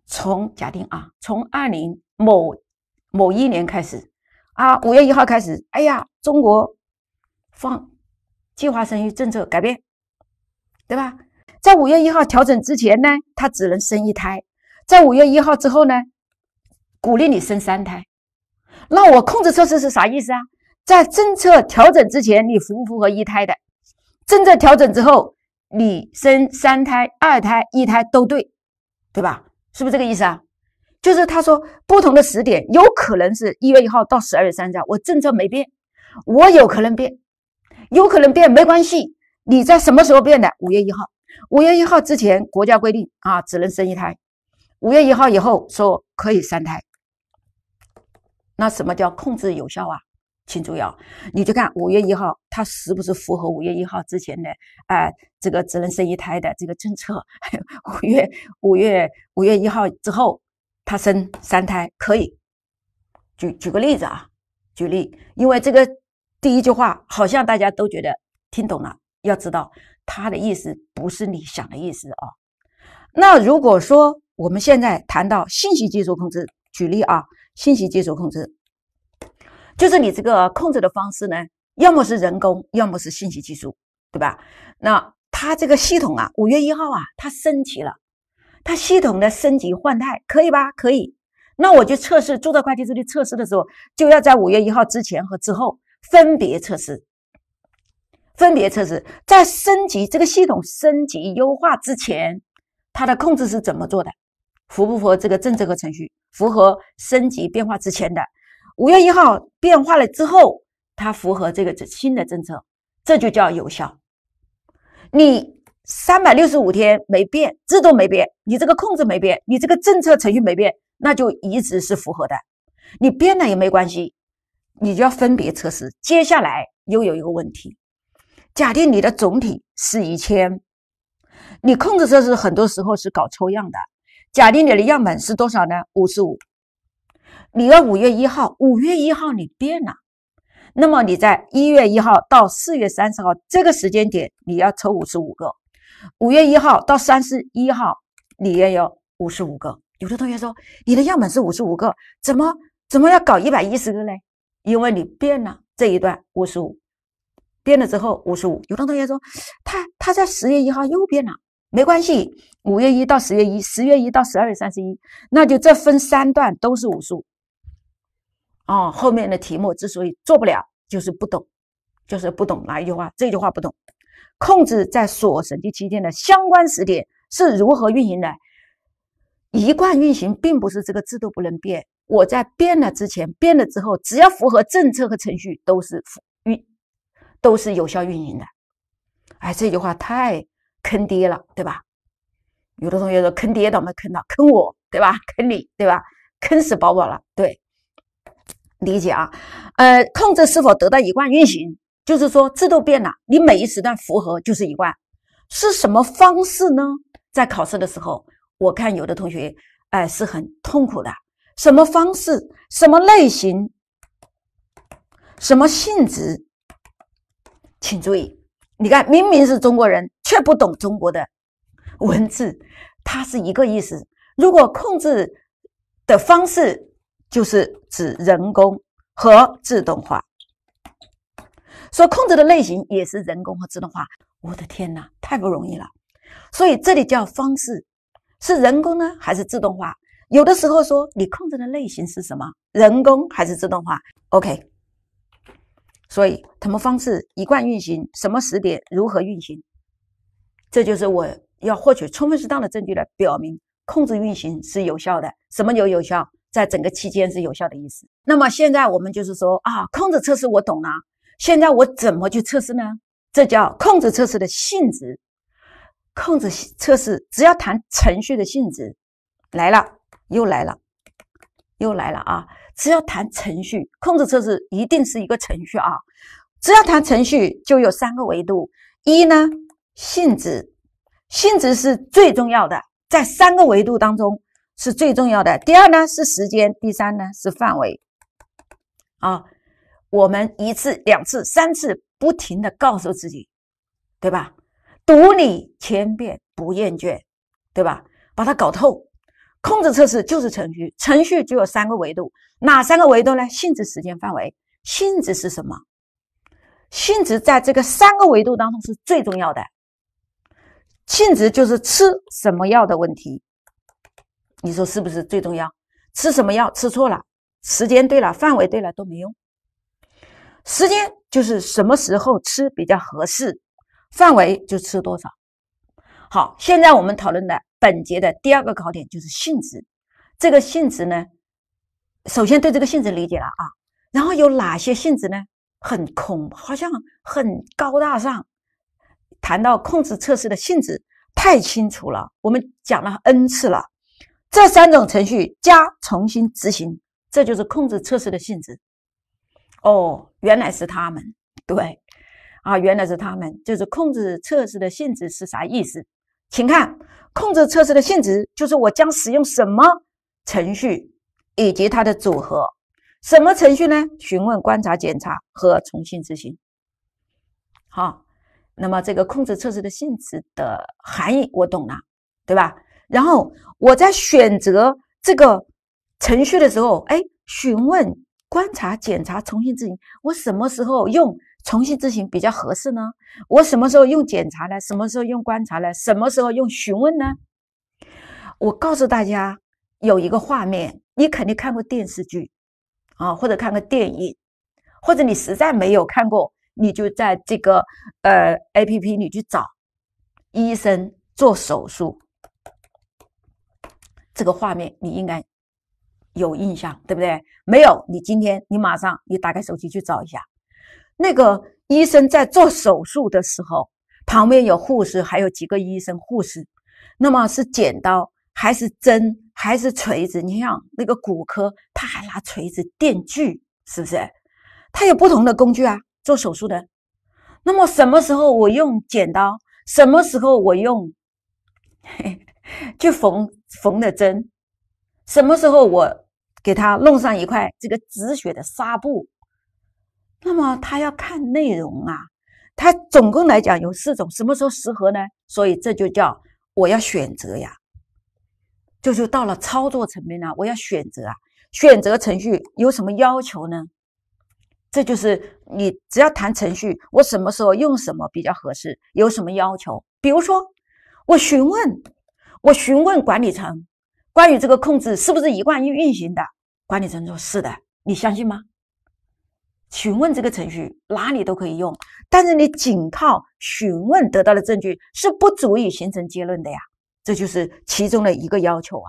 从假定啊，从二零某某一年开始。啊，五月一号开始，哎呀，中国放计划生育政策改变，对吧？在五月一号调整之前呢，他只能生一胎；在五月一号之后呢，鼓励你生三胎。那我控制措施是啥意思啊？在政策调整之前，你符不符合一胎的？政策调整之后，你生三胎、二胎、一胎都对，对吧？是不是这个意思啊？就是他说，不同的时点有可能是一月一号到十二月三号，我政策没变，我有可能变，有可能变没关系。你在什么时候变的？五月一号，五月一号之前国家规定啊，只能生一胎；五月一号以后说可以三胎。那什么叫控制有效啊？请注意啊，你就看五月一号它是不是符合五月一号之前的呃、这个只能生一胎的这个政策。五月五月五月一号之后。他生三胎可以，举举个例子啊，举例，因为这个第一句话好像大家都觉得听懂了，要知道他的意思不是你想的意思啊。那如果说我们现在谈到信息技术控制，举例啊，信息技术控制就是你这个控制的方式呢，要么是人工，要么是信息技术，对吧？那他这个系统啊，五月一号啊，他升级了。它系统的升级换代可以吧？可以。那我就测试注册会计师去测试的时候，就要在五月一号之前和之后分别测试，分别测试。在升级这个系统升级优化之前，它的控制是怎么做的？符不符合这个政策和程序？符合升级变化之前的五月一号变化了之后，它符合这个新的政策，这就叫有效。你。三百六十五天没变，制度没变，你这个控制没变，你这个政策程序没变，那就一直是符合的。你变了也没关系，你就要分别测试。接下来又有一个问题：假定你的总体是一千，你控制测试很多时候是搞抽样的。假定你的样本是多少呢？五十五。你要五月一号，五月一号你变了，那么你在一月一号到四月三十号这个时间点，你要抽五十五个。五月一号到三十一号里面有五十五个，有的同学说你的样本是五十五个，怎么怎么要搞一百一十个嘞？因为你变了这一段五十五，变了之后五十五。有的同学说他他在十月一号又变了，没关系，五月一到十月一，十月一到十二月三十一，那就这分三段都是五十五。哦，后面的题目之所以做不了，就是不懂，就是不懂哪一句话，这句话不懂。控制在所审计期间的相关时点是如何运行的？一贯运行并不是这个制度不能变，我在变了之前、变了之后，只要符合政策和程序，都是运，都是有效运营的。哎，这句话太坑爹了，对吧？有的同学说坑爹，倒霉坑到坑我，对吧？坑你，对吧？坑死宝宝了，对，理解啊。呃，控制是否得到一贯运行？就是说，制度变了，你每一时段符合就是一万，是什么方式呢？在考试的时候，我看有的同学，哎，是很痛苦的。什么方式？什么类型？什么性质？请注意，你看，明明是中国人，却不懂中国的文字，它是一个意思。如果控制的方式，就是指人工和自动化。所控制的类型也是人工和自动化。我的天哪，太不容易了。所以这里叫方式，是人工呢还是自动化？有的时候说你控制的类型是什么，人工还是自动化？OK。所以他们方式一贯运行？什么时点如何运行？这就是我要获取充分适当的证据来表明控制运行是有效的。什么有有效？在整个期间是有效的意思。那么现在我们就是说啊，控制测试我懂了。现在我怎么去测试呢？这叫控制测试的性质。控制测试只要谈程序的性质，来了又来了又来了啊！只要谈程序，控制测试一定是一个程序啊！只要谈程序，就有三个维度：一呢，性质，性质是最重要的，在三个维度当中是最重要的。第二呢是时间，第三呢是范围。啊。我们一次、两次、三次不停的告诉自己，对吧？读你千遍不厌倦，对吧？把它搞透。控制测试就是程序，程序只有三个维度，哪三个维度呢？性质、时间、范围。性质是什么？性质在这个三个维度当中是最重要的。性质就是吃什么药的问题，你说是不是最重要？吃什么药？吃错了，时间对了，范围对了都没用。时间就是什么时候吃比较合适，范围就吃多少。好，现在我们讨论的本节的第二个考点就是性质。这个性质呢，首先对这个性质理解了啊，然后有哪些性质呢？很恐，好像很高大上。谈到控制测试的性质，太清楚了，我们讲了 n 次了。这三种程序加重新执行，这就是控制测试的性质。哦，原来是他们，对，啊，原来是他们，就是控制测试的性质是啥意思？请看，控制测试的性质就是我将使用什么程序以及它的组合，什么程序呢？询问、观察、检查和重新执行。好，那么这个控制测试的性质的含义我懂了，对吧？然后我在选择这个程序的时候，哎，询问。观察、检查、重新执行，我什么时候用重新执行比较合适呢？我什么时候用检查呢？什么时候用观察呢？什么时候用询问呢？我告诉大家，有一个画面，你肯定看过电视剧啊，或者看个电影，或者你实在没有看过，你就在这个呃 A P P 里去找医生做手术这个画面，你应该。有印象对不对？没有，你今天你马上你打开手机去找一下，那个医生在做手术的时候，旁边有护士，还有几个医生护士。那么是剪刀还是针还是锤子？你想那个骨科他还拿锤子、电锯是不是？他有不同的工具啊，做手术的。那么什么时候我用剪刀？什么时候我用，嘿就缝缝的针？什么时候我？给他弄上一块这个止血的纱布。那么他要看内容啊，他总共来讲有四种，什么时候适合呢？所以这就叫我要选择呀，就是到了操作层面了，我要选择啊。选择程序有什么要求呢？这就是你只要谈程序，我什么时候用什么比较合适，有什么要求？比如说，我询问，我询问管理层。关于这个控制是不是一贯运运行的？管理层说：“是的。”你相信吗？询问这个程序哪里都可以用，但是你仅靠询问得到的证据是不足以形成结论的呀。这就是其中的一个要求啊。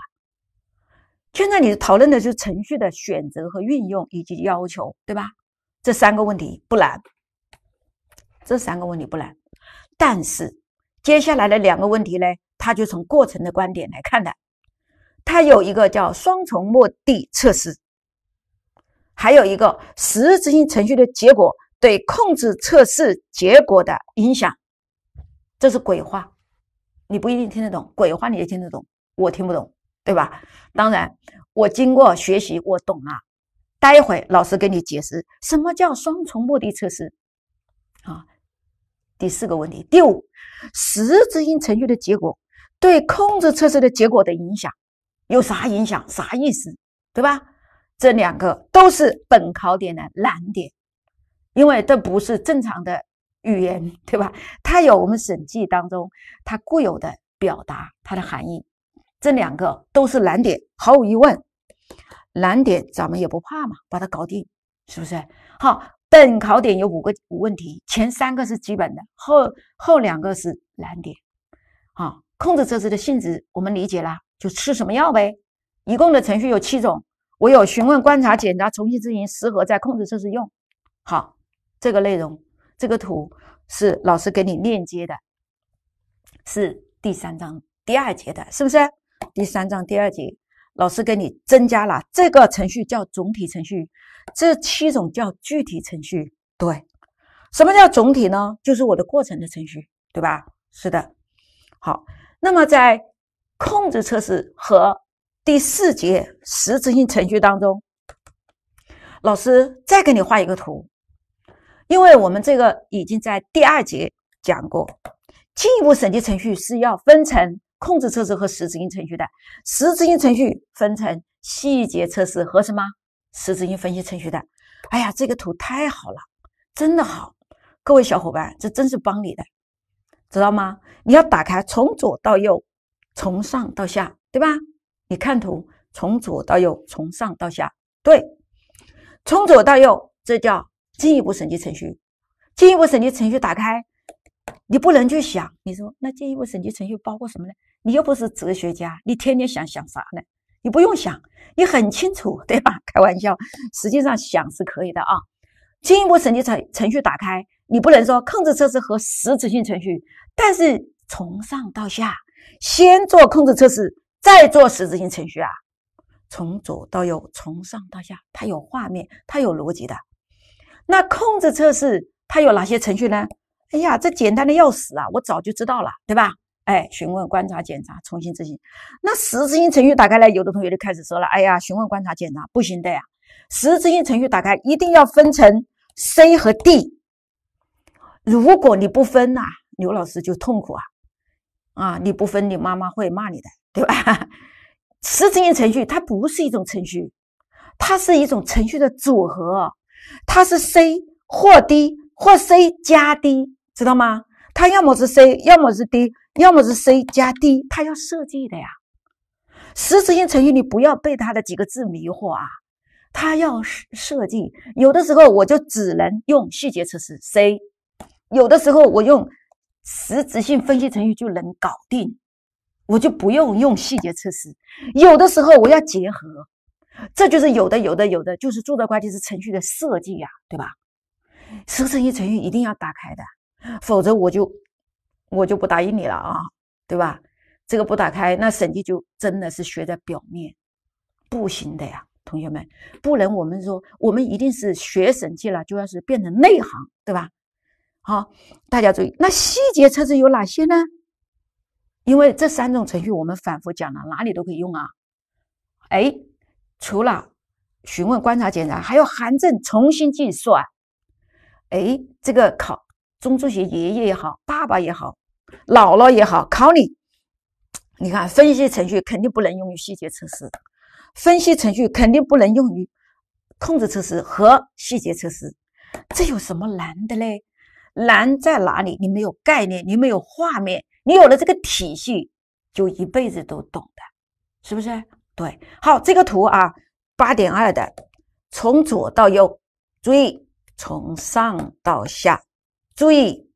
现在你讨论的就是程序的选择和运用以及要求，对吧？这三个问题不难，这三个问题不难，但是接下来的两个问题呢，他就从过程的观点来看的。它有一个叫双重目的测试，还有一个实质性程序的结果对控制测试结果的影响，这是鬼话，你不一定听得懂。鬼话你也听得懂，我听不懂，对吧？当然，我经过学习，我懂了。待会老师给你解释什么叫双重目的测试。啊，第四个问题，第五实质性程序的结果对控制测试的结果的影响。有啥影响，啥意思，对吧？这两个都是本考点的难点，因为这不是正常的语言，对吧？它有我们审计当中它固有的表达，它的含义，这两个都是难点，毫无疑问，难点咱们也不怕嘛，把它搞定，是不是？好，本考点有五个五问题，前三个是基本的，后后两个是难点。好，控制测试的性质我们理解了。就吃什么药呗，一共的程序有七种，我有询问、观察、检查、重新执行，适合在控制测试用。好，这个内容，这个图是老师给你链接的，是第三章第二节的，是不是？第三章第二节，老师给你增加了这个程序叫总体程序，这七种叫具体程序。对，什么叫总体呢？就是我的过程的程序，对吧？是的。好，那么在。控制测试和第四节实质性程序当中，老师再给你画一个图，因为我们这个已经在第二节讲过，进一步审计程序是要分成控制测试和实质性程序的，实质性程序分成细节测试和什么实质性分析程序的？哎呀，这个图太好了，真的好，各位小伙伴，这真是帮你的，知道吗？你要打开，从左到右。从上到下，对吧？你看图，从左到右，从上到下，对。从左到右，这叫进一步审计程序。进一步审计程序打开，你不能去想。你说，那进一步审计程序包括什么呢？你又不是哲学家，你天天想想啥呢？你不用想，你很清楚，对吧？开玩笑，实际上想是可以的啊。进一步审计程程序打开，你不能说控制测试和实质性程序，但是从上到下。先做控制测试，再做实质性程序啊！从左到右，从上到下，它有画面，它有逻辑的。那控制测试它有哪些程序呢？哎呀，这简单的要死啊！我早就知道了，对吧？哎，询问、观察、检查、重新执行。那实质性程序打开来，有的同学就开始说了：“哎呀，询问、观察、检查不行的呀！”实质性程序打开一定要分成 C 和 D，如果你不分呐，刘老师就痛苦啊！啊，你不分，你妈妈会骂你的，对吧？实质性程序它不是一种程序，它是一种程序的组合，它是 C 或 D 或 C 加 D，知道吗？它要么是 C，要么是 D，要么是 C 加 D，它要设计的呀。实质性程序，你不要被它的几个字迷惑啊，它要设设计。有的时候我就只能用细节测试 C，有的时候我用。实质性分析程序就能搞定，我就不用用细节测试。有的时候我要结合，这就是有的有的有的，就是注册会计师程序的设计呀，对吧？实质性程序一定要打开的，否则我就我就不答应你了啊，对吧？这个不打开，那审计就真的是学在表面，不行的呀，同学们，不能我们说我们一定是学审计了就要是变成内行，对吧？好，大家注意，那细节测试有哪些呢？因为这三种程序我们反复讲了，哪里都可以用啊！哎，除了询问、观察、检查，还有函证、重新计算。哎，这个考中中学爷爷也好，爸爸也好，姥姥也好，考你。你看，分析程序肯定不能用于细节测试，分析程序肯定不能用于控制测试和细节测试，这有什么难的嘞？难在哪里？你没有概念，你没有画面，你有了这个体系，就一辈子都懂的，是不是？对，好，这个图啊，八点二的，从左到右，注意，从上到下，注意，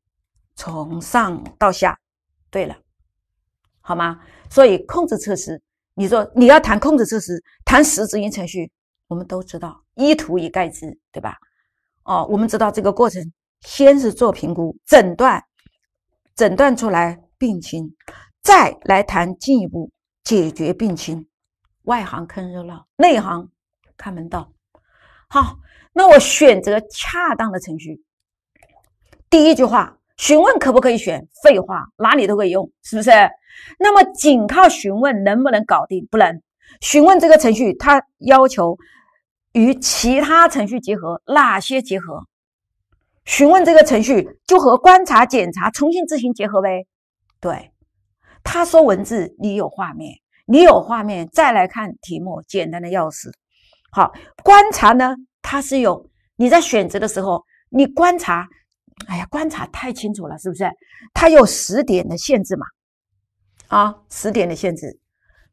从上到下，对了，好吗？所以控制措施，你说你要谈控制措施，谈实执行程序，我们都知道一图一概之，对吧？哦，我们知道这个过程。先是做评估诊断，诊断出来病情，再来谈进一步解决病情。外行看热闹，内行看门道。好，那我选择恰当的程序。第一句话，询问可不可以选？废话，哪里都可以用，是不是？那么，仅靠询问能不能搞定？不能。询问这个程序，它要求与其他程序结合，哪些结合？询问这个程序就和观察、检查、重新执行结合呗。对，他说文字，你有画面，你有画面，再来看题目，简单的要死。好，观察呢，它是有你在选择的时候，你观察，哎呀，观察太清楚了，是不是？它有时点的限制嘛？啊，时点的限制，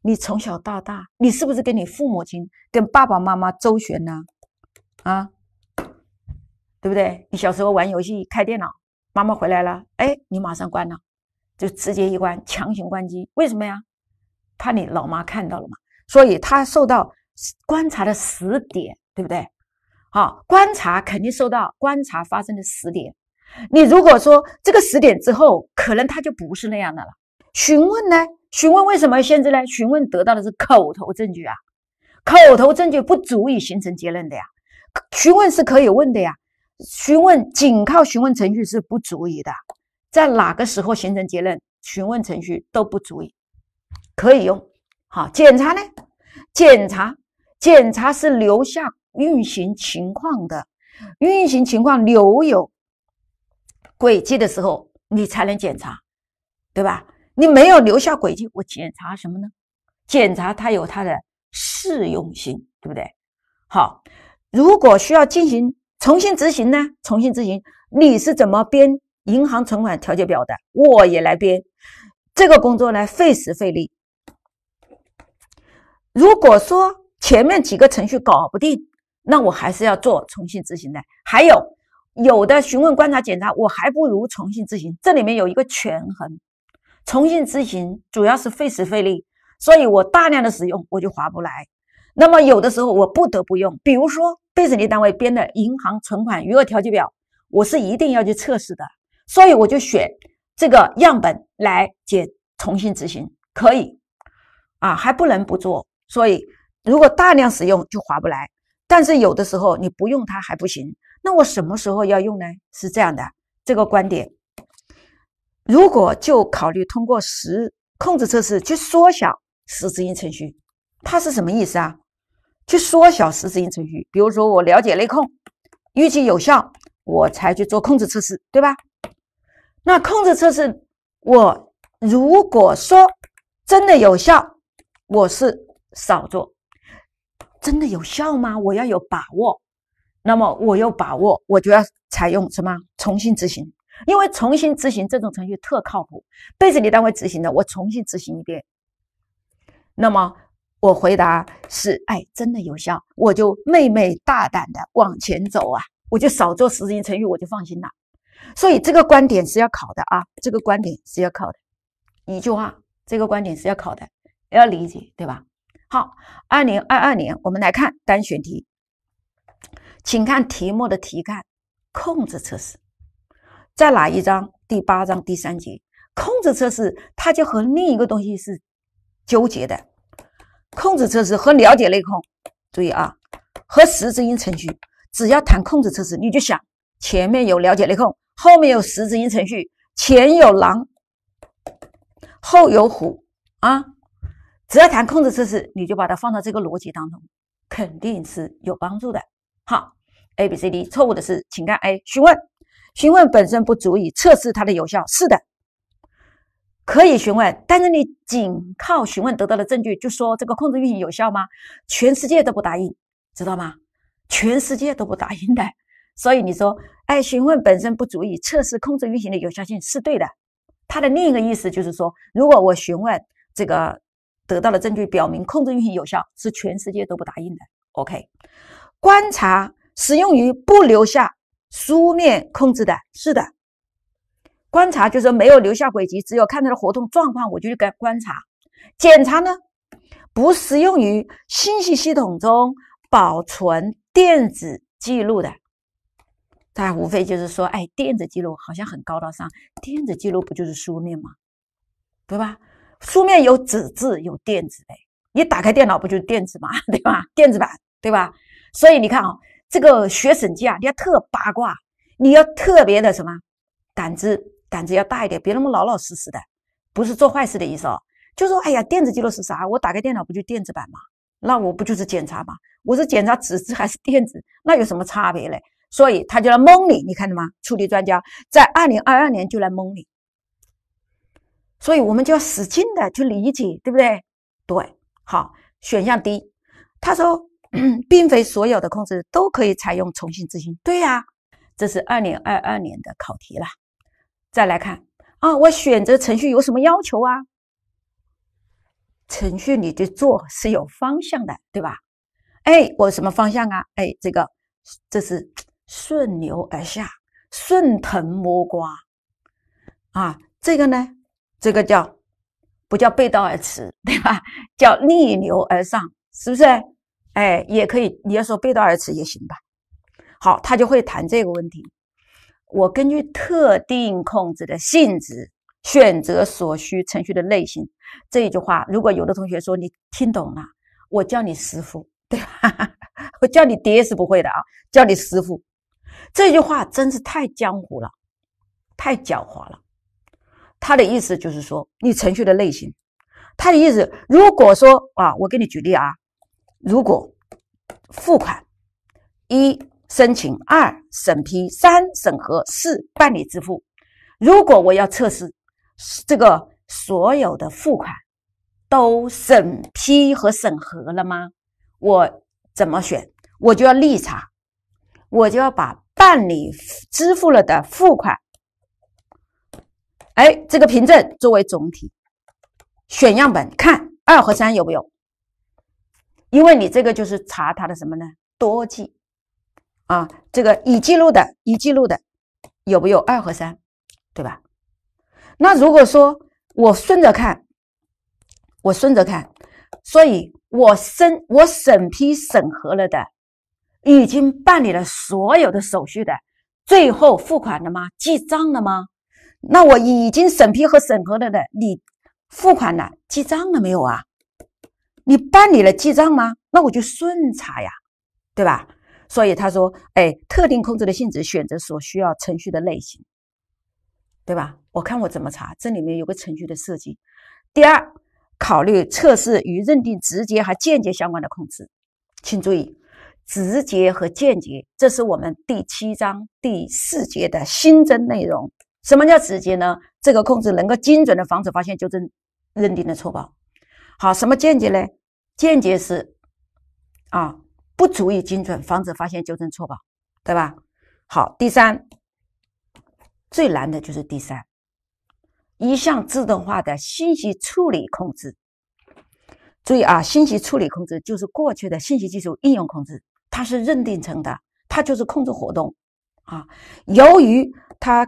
你从小到大，你是不是跟你父母亲、跟爸爸妈妈周旋呢？啊？对不对？你小时候玩游戏开电脑，妈妈回来了，哎，你马上关了，就直接一关，强行关机，为什么呀？怕你老妈看到了嘛。所以她受到观察的时点，对不对？好，观察肯定受到观察发生的时点。你如果说这个时点之后，可能它就不是那样的了。询问呢？询问为什么现在呢？询问得到的是口头证据啊，口头证据不足以形成结论的呀。询问是可以问的呀。询问仅靠询问程序是不足以的，在哪个时候形成结论，询问程序都不足以，可以用。好，检查呢？检查，检查是留下运行情况的，运行情况留有轨迹的时候，你才能检查，对吧？你没有留下轨迹，我检查什么呢？检查它有它的适用性，对不对？好，如果需要进行。重新执行呢？重新执行，你是怎么编银行存款调节表的？我也来编，这个工作呢费时费力。如果说前面几个程序搞不定，那我还是要做重新执行的。还有有的询问、观察、检查，我还不如重新执行。这里面有一个权衡，重新执行主要是费时费力，所以我大量的使用我就划不来。那么有的时候我不得不用，比如说被审计单位编的银行存款余额调节表，我是一定要去测试的，所以我就选这个样本来解重新执行，可以，啊，还不能不做。所以如果大量使用就划不来，但是有的时候你不用它还不行。那我什么时候要用呢？是这样的，这个观点，如果就考虑通过实控制测试去缩小实质性程序，它是什么意思啊？去缩小实质性程序，比如说我了解内控，预计有效，我才去做控制测试，对吧？那控制测试，我如果说真的有效，我是少做。真的有效吗？我要有把握。那么，我有把握，我就要采用什么？重新执行，因为重新执行这种程序特靠谱。背着你单位执行的，我重新执行一遍，那么。我回答是，哎，真的有效，我就妹妹大胆的往前走啊，我就少做实斤成语，我就放心了。所以这个观点是要考的啊，这个观点是要考的，一句话，这个观点是要考的，要理解，对吧？好，二零二二年，我们来看单选题，请看题目的题干，控制测试在哪一章？第八章第三节，控制测试，它就和另一个东西是纠结的。控制测试和了解内控，注意啊，和实质性程序。只要谈控制测试，你就想前面有了解内控，后面有实质性程序，前有狼，后有虎啊！只要谈控制测试，你就把它放到这个逻辑当中，肯定是有帮助的。好，A、B、C、D，错误的是，请看 A，询问，询问本身不足以测试它的有效，是的。可以询问，但是你仅靠询问得到的证据就说这个控制运行有效吗？全世界都不答应，知道吗？全世界都不答应的。所以你说，哎，询问本身不足以测试控制运行的有效性是对的。它的另一个意思就是说，如果我询问这个得到的证据表明控制运行有效，是全世界都不答应的。OK，观察适用于不留下书面控制的，是的。观察就是没有留下轨迹，只有看他的活动状况，我就去观观察、检查呢。不适用于信息系统中保存电子记录的。它无非就是说，哎，电子记录好像很高大上，电子记录不就是书面吗？对吧？书面有纸质，有电子的。你打开电脑不就是电子嘛？对吧？电子版对吧？所以你看啊，这个学审计啊，你要特八卦，你要特别的什么胆子。胆子要大一点，别那么老老实实的，不是做坏事的意思哦。就说，哎呀，电子记录是啥？我打开电脑不就电子版吗？那我不就是检查吗？我是检查纸质还是电子，那有什么差别嘞？所以他就要蒙你，你看到吗？处理专家在二零二二年就来蒙你，所以我们就要使劲的去理解，对不对？对，好，选项 D，他说，并非所有的控制都可以采用重新执行。对呀，这是二零二二年的考题了。再来看啊，我选择程序有什么要求啊？程序你的做是有方向的，对吧？哎，我什么方向啊？哎，这个这是顺流而下，顺藤摸瓜，啊，这个呢，这个叫不叫背道而驰，对吧？叫逆流而上，是不是？哎，也可以，你要说背道而驰也行吧。好，他就会谈这个问题。我根据特定控制的性质选择所需程序的类型。这一句话，如果有的同学说你听懂了，我叫你师傅，对吧？我叫你爹是不会的啊，叫你师傅。这句话真是太江湖了，太狡猾了。他的意思就是说，你程序的类型。他的意思，如果说啊，我给你举例啊，如果付款一。申请二审批三审核四办理支付。如果我要测试这个所有的付款都审批和审核了吗？我怎么选？我就要立查，我就要把办理支付了的付款，哎，这个凭证作为总体选样本看二和三有没有。因为你这个就是查他的什么呢？多记啊，这个已记录的，已记录的，有没有二和三，对吧？那如果说我顺着看，我顺着看，所以我审我审批审核了的，已经办理了所有的手续的，最后付款了吗？记账了吗？那我已经审批和审核了的，你付款了，记账了没有啊？你办理了记账吗？那我就顺查呀，对吧？所以他说：“哎，特定控制的性质选择所需要程序的类型，对吧？我看我怎么查，这里面有个程序的设计。第二，考虑测试与认定直接和间接相关的控制，请注意，直接和间接，这是我们第七章第四节的新增内容。什么叫直接呢？这个控制能够精准的防止发现、纠正、认定的错报。好，什么间接呢？间接是啊。”不足以精准，防止发现纠正错报，对吧？好，第三最难的就是第三，一项自动化的信息处理控制。注意啊，信息处理控制就是过去的信息技术应用控制，它是认定成的，它就是控制活动啊。由于它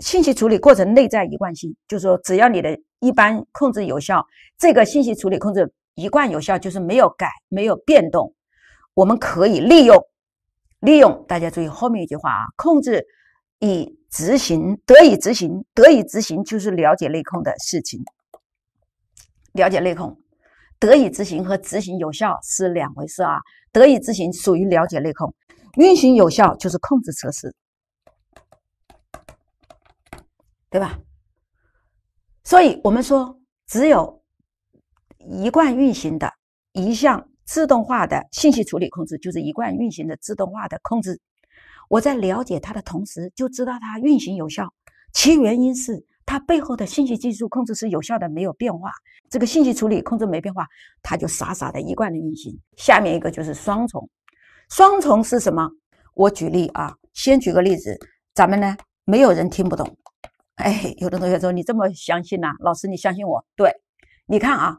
信息处理过程内在一贯性，就是说只要你的一般控制有效，这个信息处理控制一贯有效，就是没有改，没有变动。我们可以利用，利用大家注意后面一句话啊，控制以执行得以执行得以执行就是了解内控的事情。了解内控得以执行和执行有效是两回事啊，得以执行属于了解内控，运行有效就是控制测试，对吧？所以我们说，只有一贯运行的一项。自动化的信息处理控制就是一贯运行的自动化的控制。我在了解它的同时，就知道它运行有效。其原因是它背后的信息技术控制是有效的，没有变化。这个信息处理控制没变化，它就傻傻的一贯的运行。下面一个就是双重，双重是什么？我举例啊，先举个例子，咱们呢没有人听不懂。哎，有的同学说你这么相信呐？老师，你相信我？对，你看啊，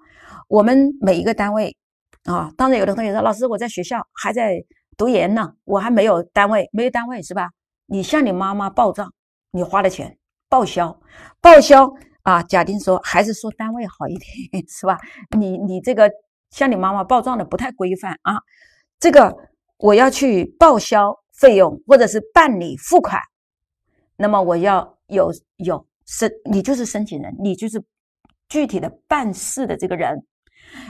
我们每一个单位。啊，当然，有的同学说，老师，我在学校还在读研呢，我还没有单位，没有单位是吧？你向你妈妈报账，你花的钱报销，报销啊。假定说，还是说单位好一点 是吧？你你这个向你妈妈报账的不太规范啊。这个我要去报销费用，或者是办理付款，那么我要有有申，你就是申请人，你就是具体的办事的这个人。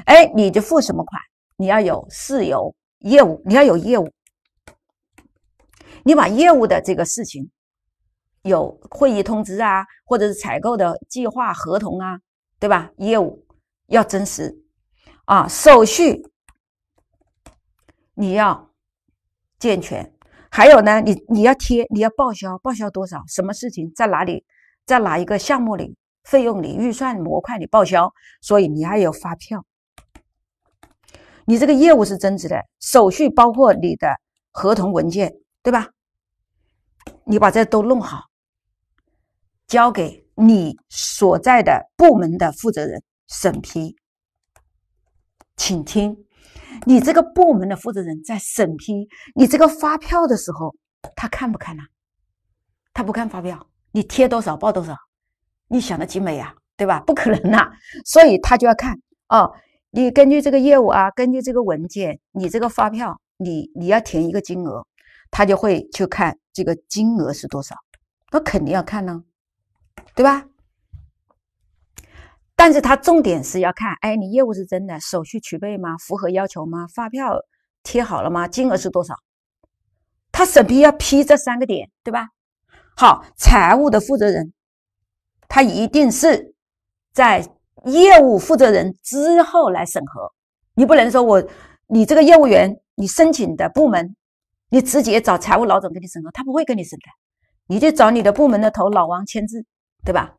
哎，你就付什么款？你要有事由业务，你要有业务，你把业务的这个事情，有会议通知啊，或者是采购的计划合同啊，对吧？业务要真实啊，手续你要健全。还有呢，你你要贴，你要报销，报销多少？什么事情？在哪里？在哪一个项目里？费用你预算模块你报销，所以你还有发票。你这个业务是增值的，手续包括你的合同文件，对吧？你把这都弄好，交给你所在的部门的负责人审批。请听，你这个部门的负责人在审批你这个发票的时候，他看不看呢？他不看发票，你贴多少报多少。你想的极美呀，对吧？不可能呐，所以他就要看哦。你根据这个业务啊，根据这个文件，你这个发票，你你要填一个金额，他就会去看这个金额是多少。那肯定要看呢，对吧？但是他重点是要看，哎，你业务是真的，手续齐备吗？符合要求吗？发票贴好了吗？金额是多少？他审批要批这三个点，对吧？好，财务的负责人。他一定是在业务负责人之后来审核，你不能说我你这个业务员，你申请的部门，你直接找财务老总给你审核，他不会给你审的，你就找你的部门的头老王签字，对吧？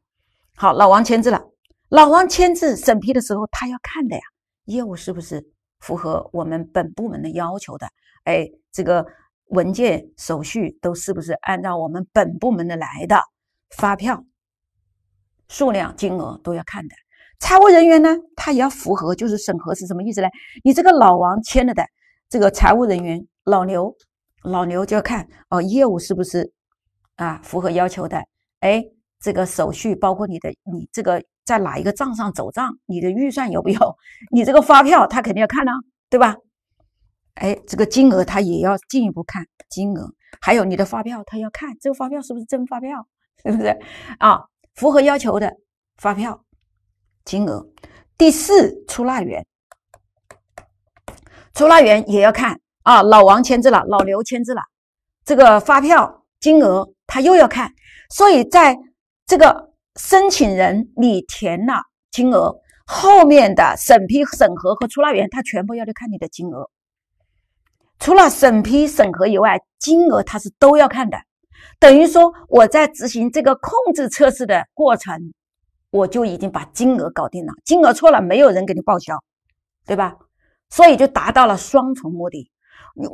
好，老王签字了，老王签字审批的时候，他要看的呀，业务是不是符合我们本部门的要求的？哎，这个文件手续都是不是按照我们本部门的来的？发票。数量、金额都要看的。财务人员呢，他也要符合，就是审核是什么意思呢？你这个老王签了的，这个财务人员老牛，老牛就要看哦，业务是不是啊符合要求的？哎，这个手续包括你的，你这个在哪一个账上走账？你的预算有没有？你这个发票他肯定要看呢，对吧？哎，这个金额他也要进一步看金额，还有你的发票他要看，这个发票是不是真发票？是不是啊？符合要求的发票金额。第四，出纳员，出纳员也要看啊，老王签字了，老刘签字了，这个发票金额他又要看。所以在这个申请人你填了金额，后面的审批审核和出纳员他全部要去看你的金额。除了审批审核以外，金额他是都要看的。等于说我在执行这个控制测试的过程，我就已经把金额搞定了。金额错了，没有人给你报销，对吧？所以就达到了双重目的。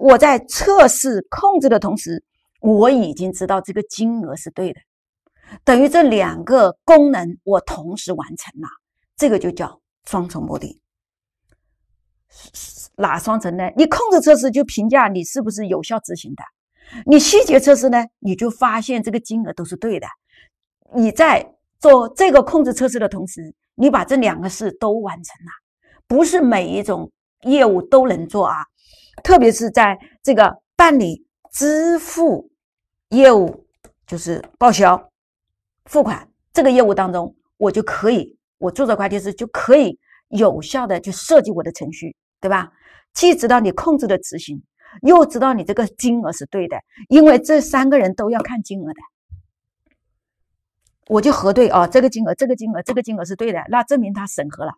我在测试控制的同时，我已经知道这个金额是对的。等于这两个功能我同时完成了，这个就叫双重目的。哪双层呢？你控制测试就评价你是不是有效执行的。你细节测试呢？你就发现这个金额都是对的。你在做这个控制测试的同时，你把这两个事都完成了。不是每一种业务都能做啊，特别是在这个办理支付业务，就是报销、付款这个业务当中，我就可以，我注册会计师就可以有效的去设计我的程序，对吧？既知道你控制的执行。又知道你这个金额是对的，因为这三个人都要看金额的，我就核对啊，这个金额、这个金额、这个金额是对的，那证明他审核了。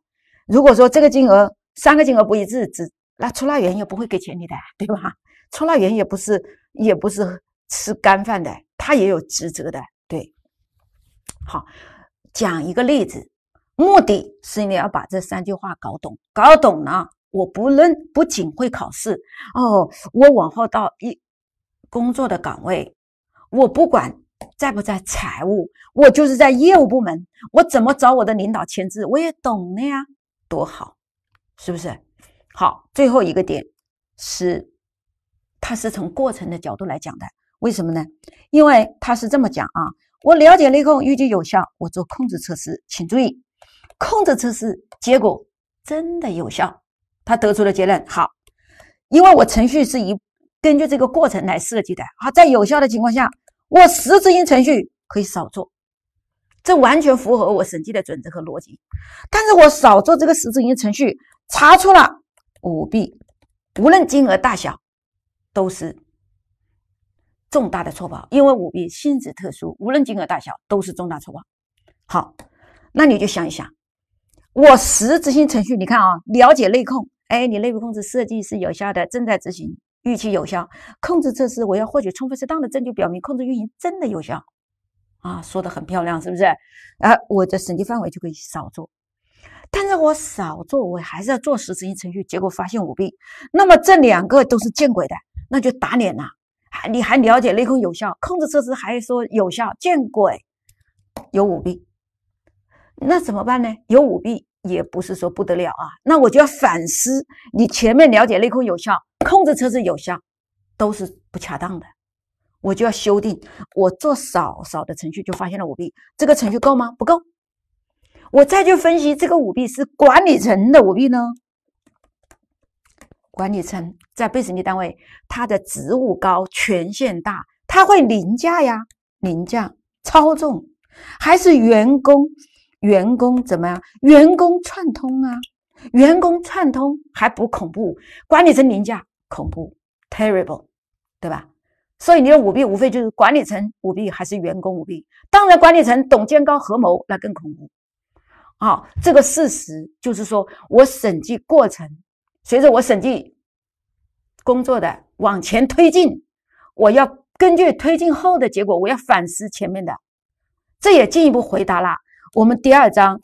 如果说这个金额三个金额不一致，只那出纳员也不会给钱你的，对吧？出纳员也不是也不是吃干饭的，他也有职责的，对。好，讲一个例子，目的是你要把这三句话搞懂，搞懂了。我不能不仅会考试哦，我往后到一工作的岗位，我不管在不在财务，我就是在业务部门，我怎么找我的领导签字，我也懂了呀，多好，是不是？好，最后一个点是，它是从过程的角度来讲的，为什么呢？因为他是这么讲啊，我了解内控预计有效，我做控制测试，请注意，控制测试结果真的有效。他得出的结论好，因为我程序是以根据这个过程来设计的啊，在有效的情况下，我实质性程序可以少做，这完全符合我审计的准则和逻辑。但是我少做这个实质性程序，查出了舞弊，无论金额大小，都是重大的错报，因为舞弊性质特殊，无论金额大小都是重大错报。好，那你就想一想，我实质性程序，你看啊，了解内控。哎，你内部控制设计是有效的，正在执行，预期有效。控制测试，我要获取充分适当的证据，表明控制运行真的有效。啊，说的很漂亮，是不是？啊，我的审计范围就可以少做，但是我少做，我还是要做实质性程序，结果发现舞弊。那么这两个都是见鬼的，那就打脸了。还你还了解内控有效，控制测试还说有效，见鬼，有舞弊。那怎么办呢？有舞弊。也不是说不得了啊，那我就要反思，你前面了解内控有效，控制测试有效，都是不恰当的，我就要修订。我做少少的程序就发现了舞弊，这个程序够吗？不够。我再去分析这个舞弊是管理层的舞弊呢？管理层在被审计单位，他的职务高，权限大，他会凌驾呀，凌驾操纵，还是员工？员工怎么样？员工串通啊！员工串通还不恐怖，管理层凌驾恐怖，terrible，对吧？所以你的舞弊无非就是管理层舞弊还是员工舞弊，当然管理层董监高合谋那更恐怖。好，这个事实就是说我审计过程随着我审计工作的往前推进，我要根据推进后的结果，我要反思前面的，这也进一步回答了。我们第二章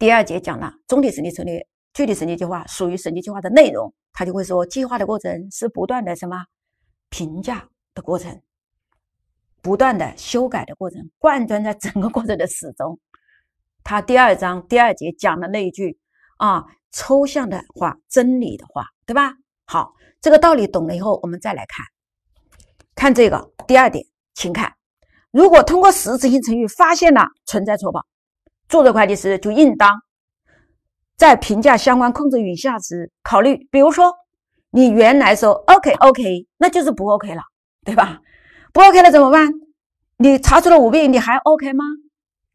第二节讲了总体审计策略、具体审计计划属于审计计划的内容，他就会说计划的过程是不断的什么评价的过程，不断的修改的过程，贯穿在整个过程的始终。他第二章第二节讲的那一句啊，抽象的话，真理的话，对吧？好，这个道理懂了以后，我们再来看看这个第二点，请看。如果通过实质性程序发现了存在错报，注册会计师就应当在评价相关控制允下时考虑。比如说，你原来说 OK OK，那就是不 OK 了，对吧？不 OK 了怎么办？你查出了舞弊，你还 OK 吗？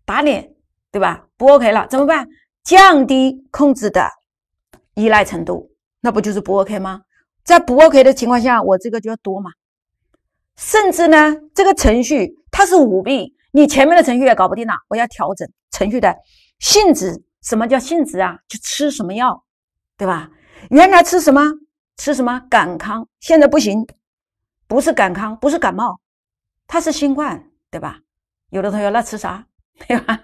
打脸，对吧？不 OK 了怎么办？降低控制的依赖程度，那不就是不 OK 吗？在不 OK 的情况下，我这个就要多嘛。甚至呢，这个程序它是舞弊，你前面的程序也搞不定了，我要调整程序的性质。什么叫性质啊？就吃什么药，对吧？原来吃什么吃什么感康，现在不行，不是感康，不是感冒，它是新冠，对吧？有的同学那吃啥？对吧？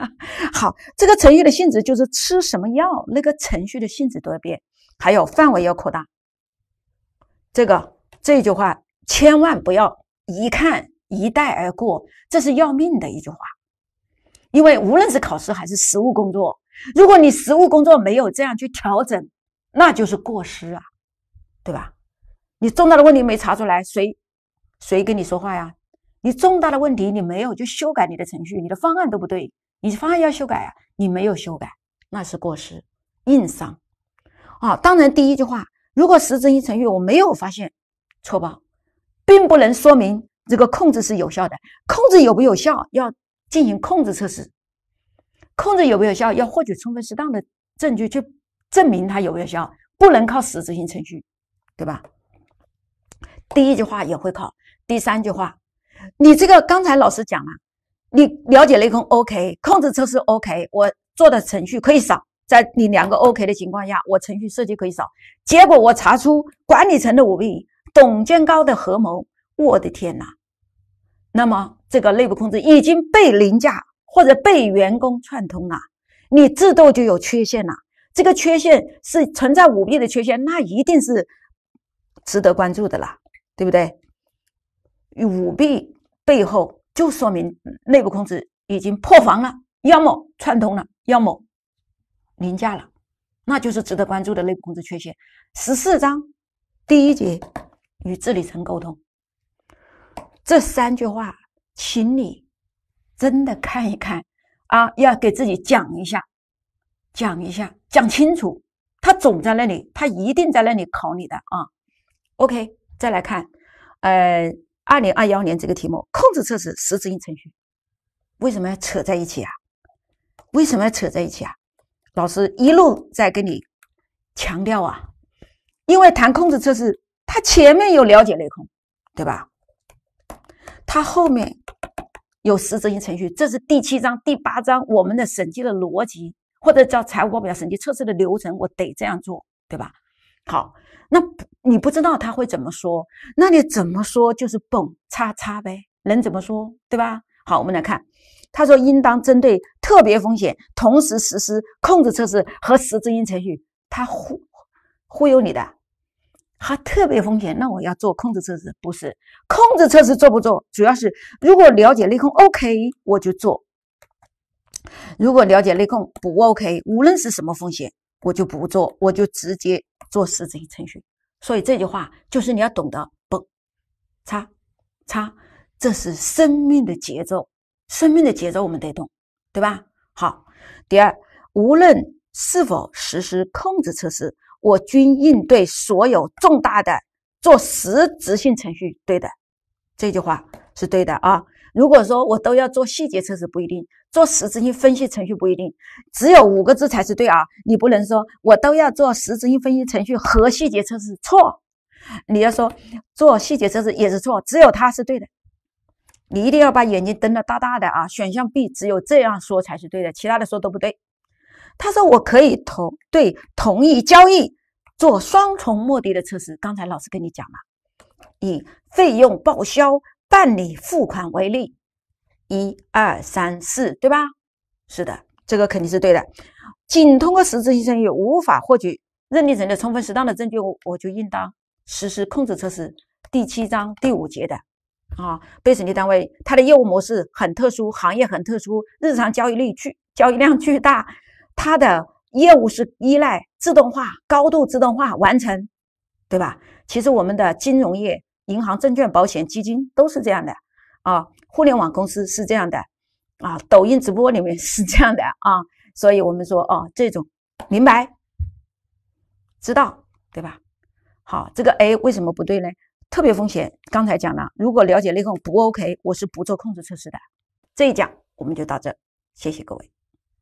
好，这个程序的性质就是吃什么药，那个程序的性质都要变，还有范围要扩大。这个这句话千万不要。一看一带而过，这是要命的一句话，因为无论是考试还是实务工作，如果你实务工作没有这样去调整，那就是过失啊，对吧？你重大的问题没查出来，谁谁跟你说话呀？你重大的问题你没有就修改你的程序，你的方案都不对，你方案要修改啊，你没有修改，那是过失，硬伤啊！当然第一句话，如果实质性程序我没有发现错报。并不能说明这个控制是有效的。控制有不有效，要进行控制测试。控制有不有效，要获取充分适当的证据去证明它有不有效，不能靠实质性程序，对吧？第一句话也会考。第三句话，你这个刚才老师讲了，你了解内控 OK，控制测试 OK，我做的程序可以少，在你两个 OK 的情况下，我程序设计可以少。结果我查出管理层的舞弊。董监高的合谋，我的天哪！那么这个内部控制已经被凌驾或者被员工串通了，你制度就有缺陷了。这个缺陷是存在舞弊的缺陷，那一定是值得关注的了，对不对？舞弊背后就说明内部控制已经破防了，要么串通了，要么凌驾了，那就是值得关注的内部控制缺陷。十四章第一节。与治理层沟通，这三句话，请你真的看一看啊，要给自己讲一下，讲一下，讲清楚。他总在那里，他一定在那里考你的啊。OK，再来看，呃，二零二幺年这个题目，控制测试实质性程序，为什么要扯在一起啊？为什么要扯在一起啊？老师一路在跟你强调啊，因为谈控制测试。他前面有了解内控，对吧？他后面有实质性程序，这是第七章、第八章我们的审计的逻辑，或者叫财务报表审计测试的流程，我得这样做，对吧？好，那你不知道他会怎么说，那你怎么说就是蹦叉叉呗，能怎么说，对吧？好，我们来看，他说应当针对特别风险同时实施控制测试和实质性程序，他忽忽悠你的。它特别风险，那我要做控制测试。不是控制测试做不做，主要是如果了解内控 OK，我就做；如果了解内控不 OK，无论是什么风险，我就不做，我就直接做实质程序。所以这句话就是你要懂得不叉叉，这是生命的节奏，生命的节奏我们得懂，对吧？好，第二，无论是否实施控制测试。我均应对所有重大的做实质性程序，对的，这句话是对的啊。如果说我都要做细节测试，不一定做实质性分析程序，不一定，只有五个字才是对啊。你不能说我都要做实质性分析程序和细节测试，错。你要说做细节测试也是错，只有它是对的。你一定要把眼睛瞪得大大的啊。选项 B 只有这样说才是对的，其他的说都不对。他说：“我可以同对同一交易做双重目的的测试。刚才老师跟你讲了，以费用报销办理付款为例，一二三四，对吧？是的，这个肯定是对的。仅通过实质性证据无法获取认定人的充分适当的证据，我我就应当实施控制测试。第七章第五节的啊，被审计单位它的业务模式很特殊，行业很特殊，日常交易力巨交易量巨大。”它的业务是依赖自动化、高度自动化完成，对吧？其实我们的金融业、银行、证券、保险、基金都是这样的啊，互联网公司是这样的啊，抖音直播里面 是这样的啊，所以我们说哦，这种明白知道对吧？好，这个 A 为什么不对呢？特别风险，刚才讲了，如果了解内控不 OK，我是不做控制测试的。这一讲我们就到这，谢谢各位。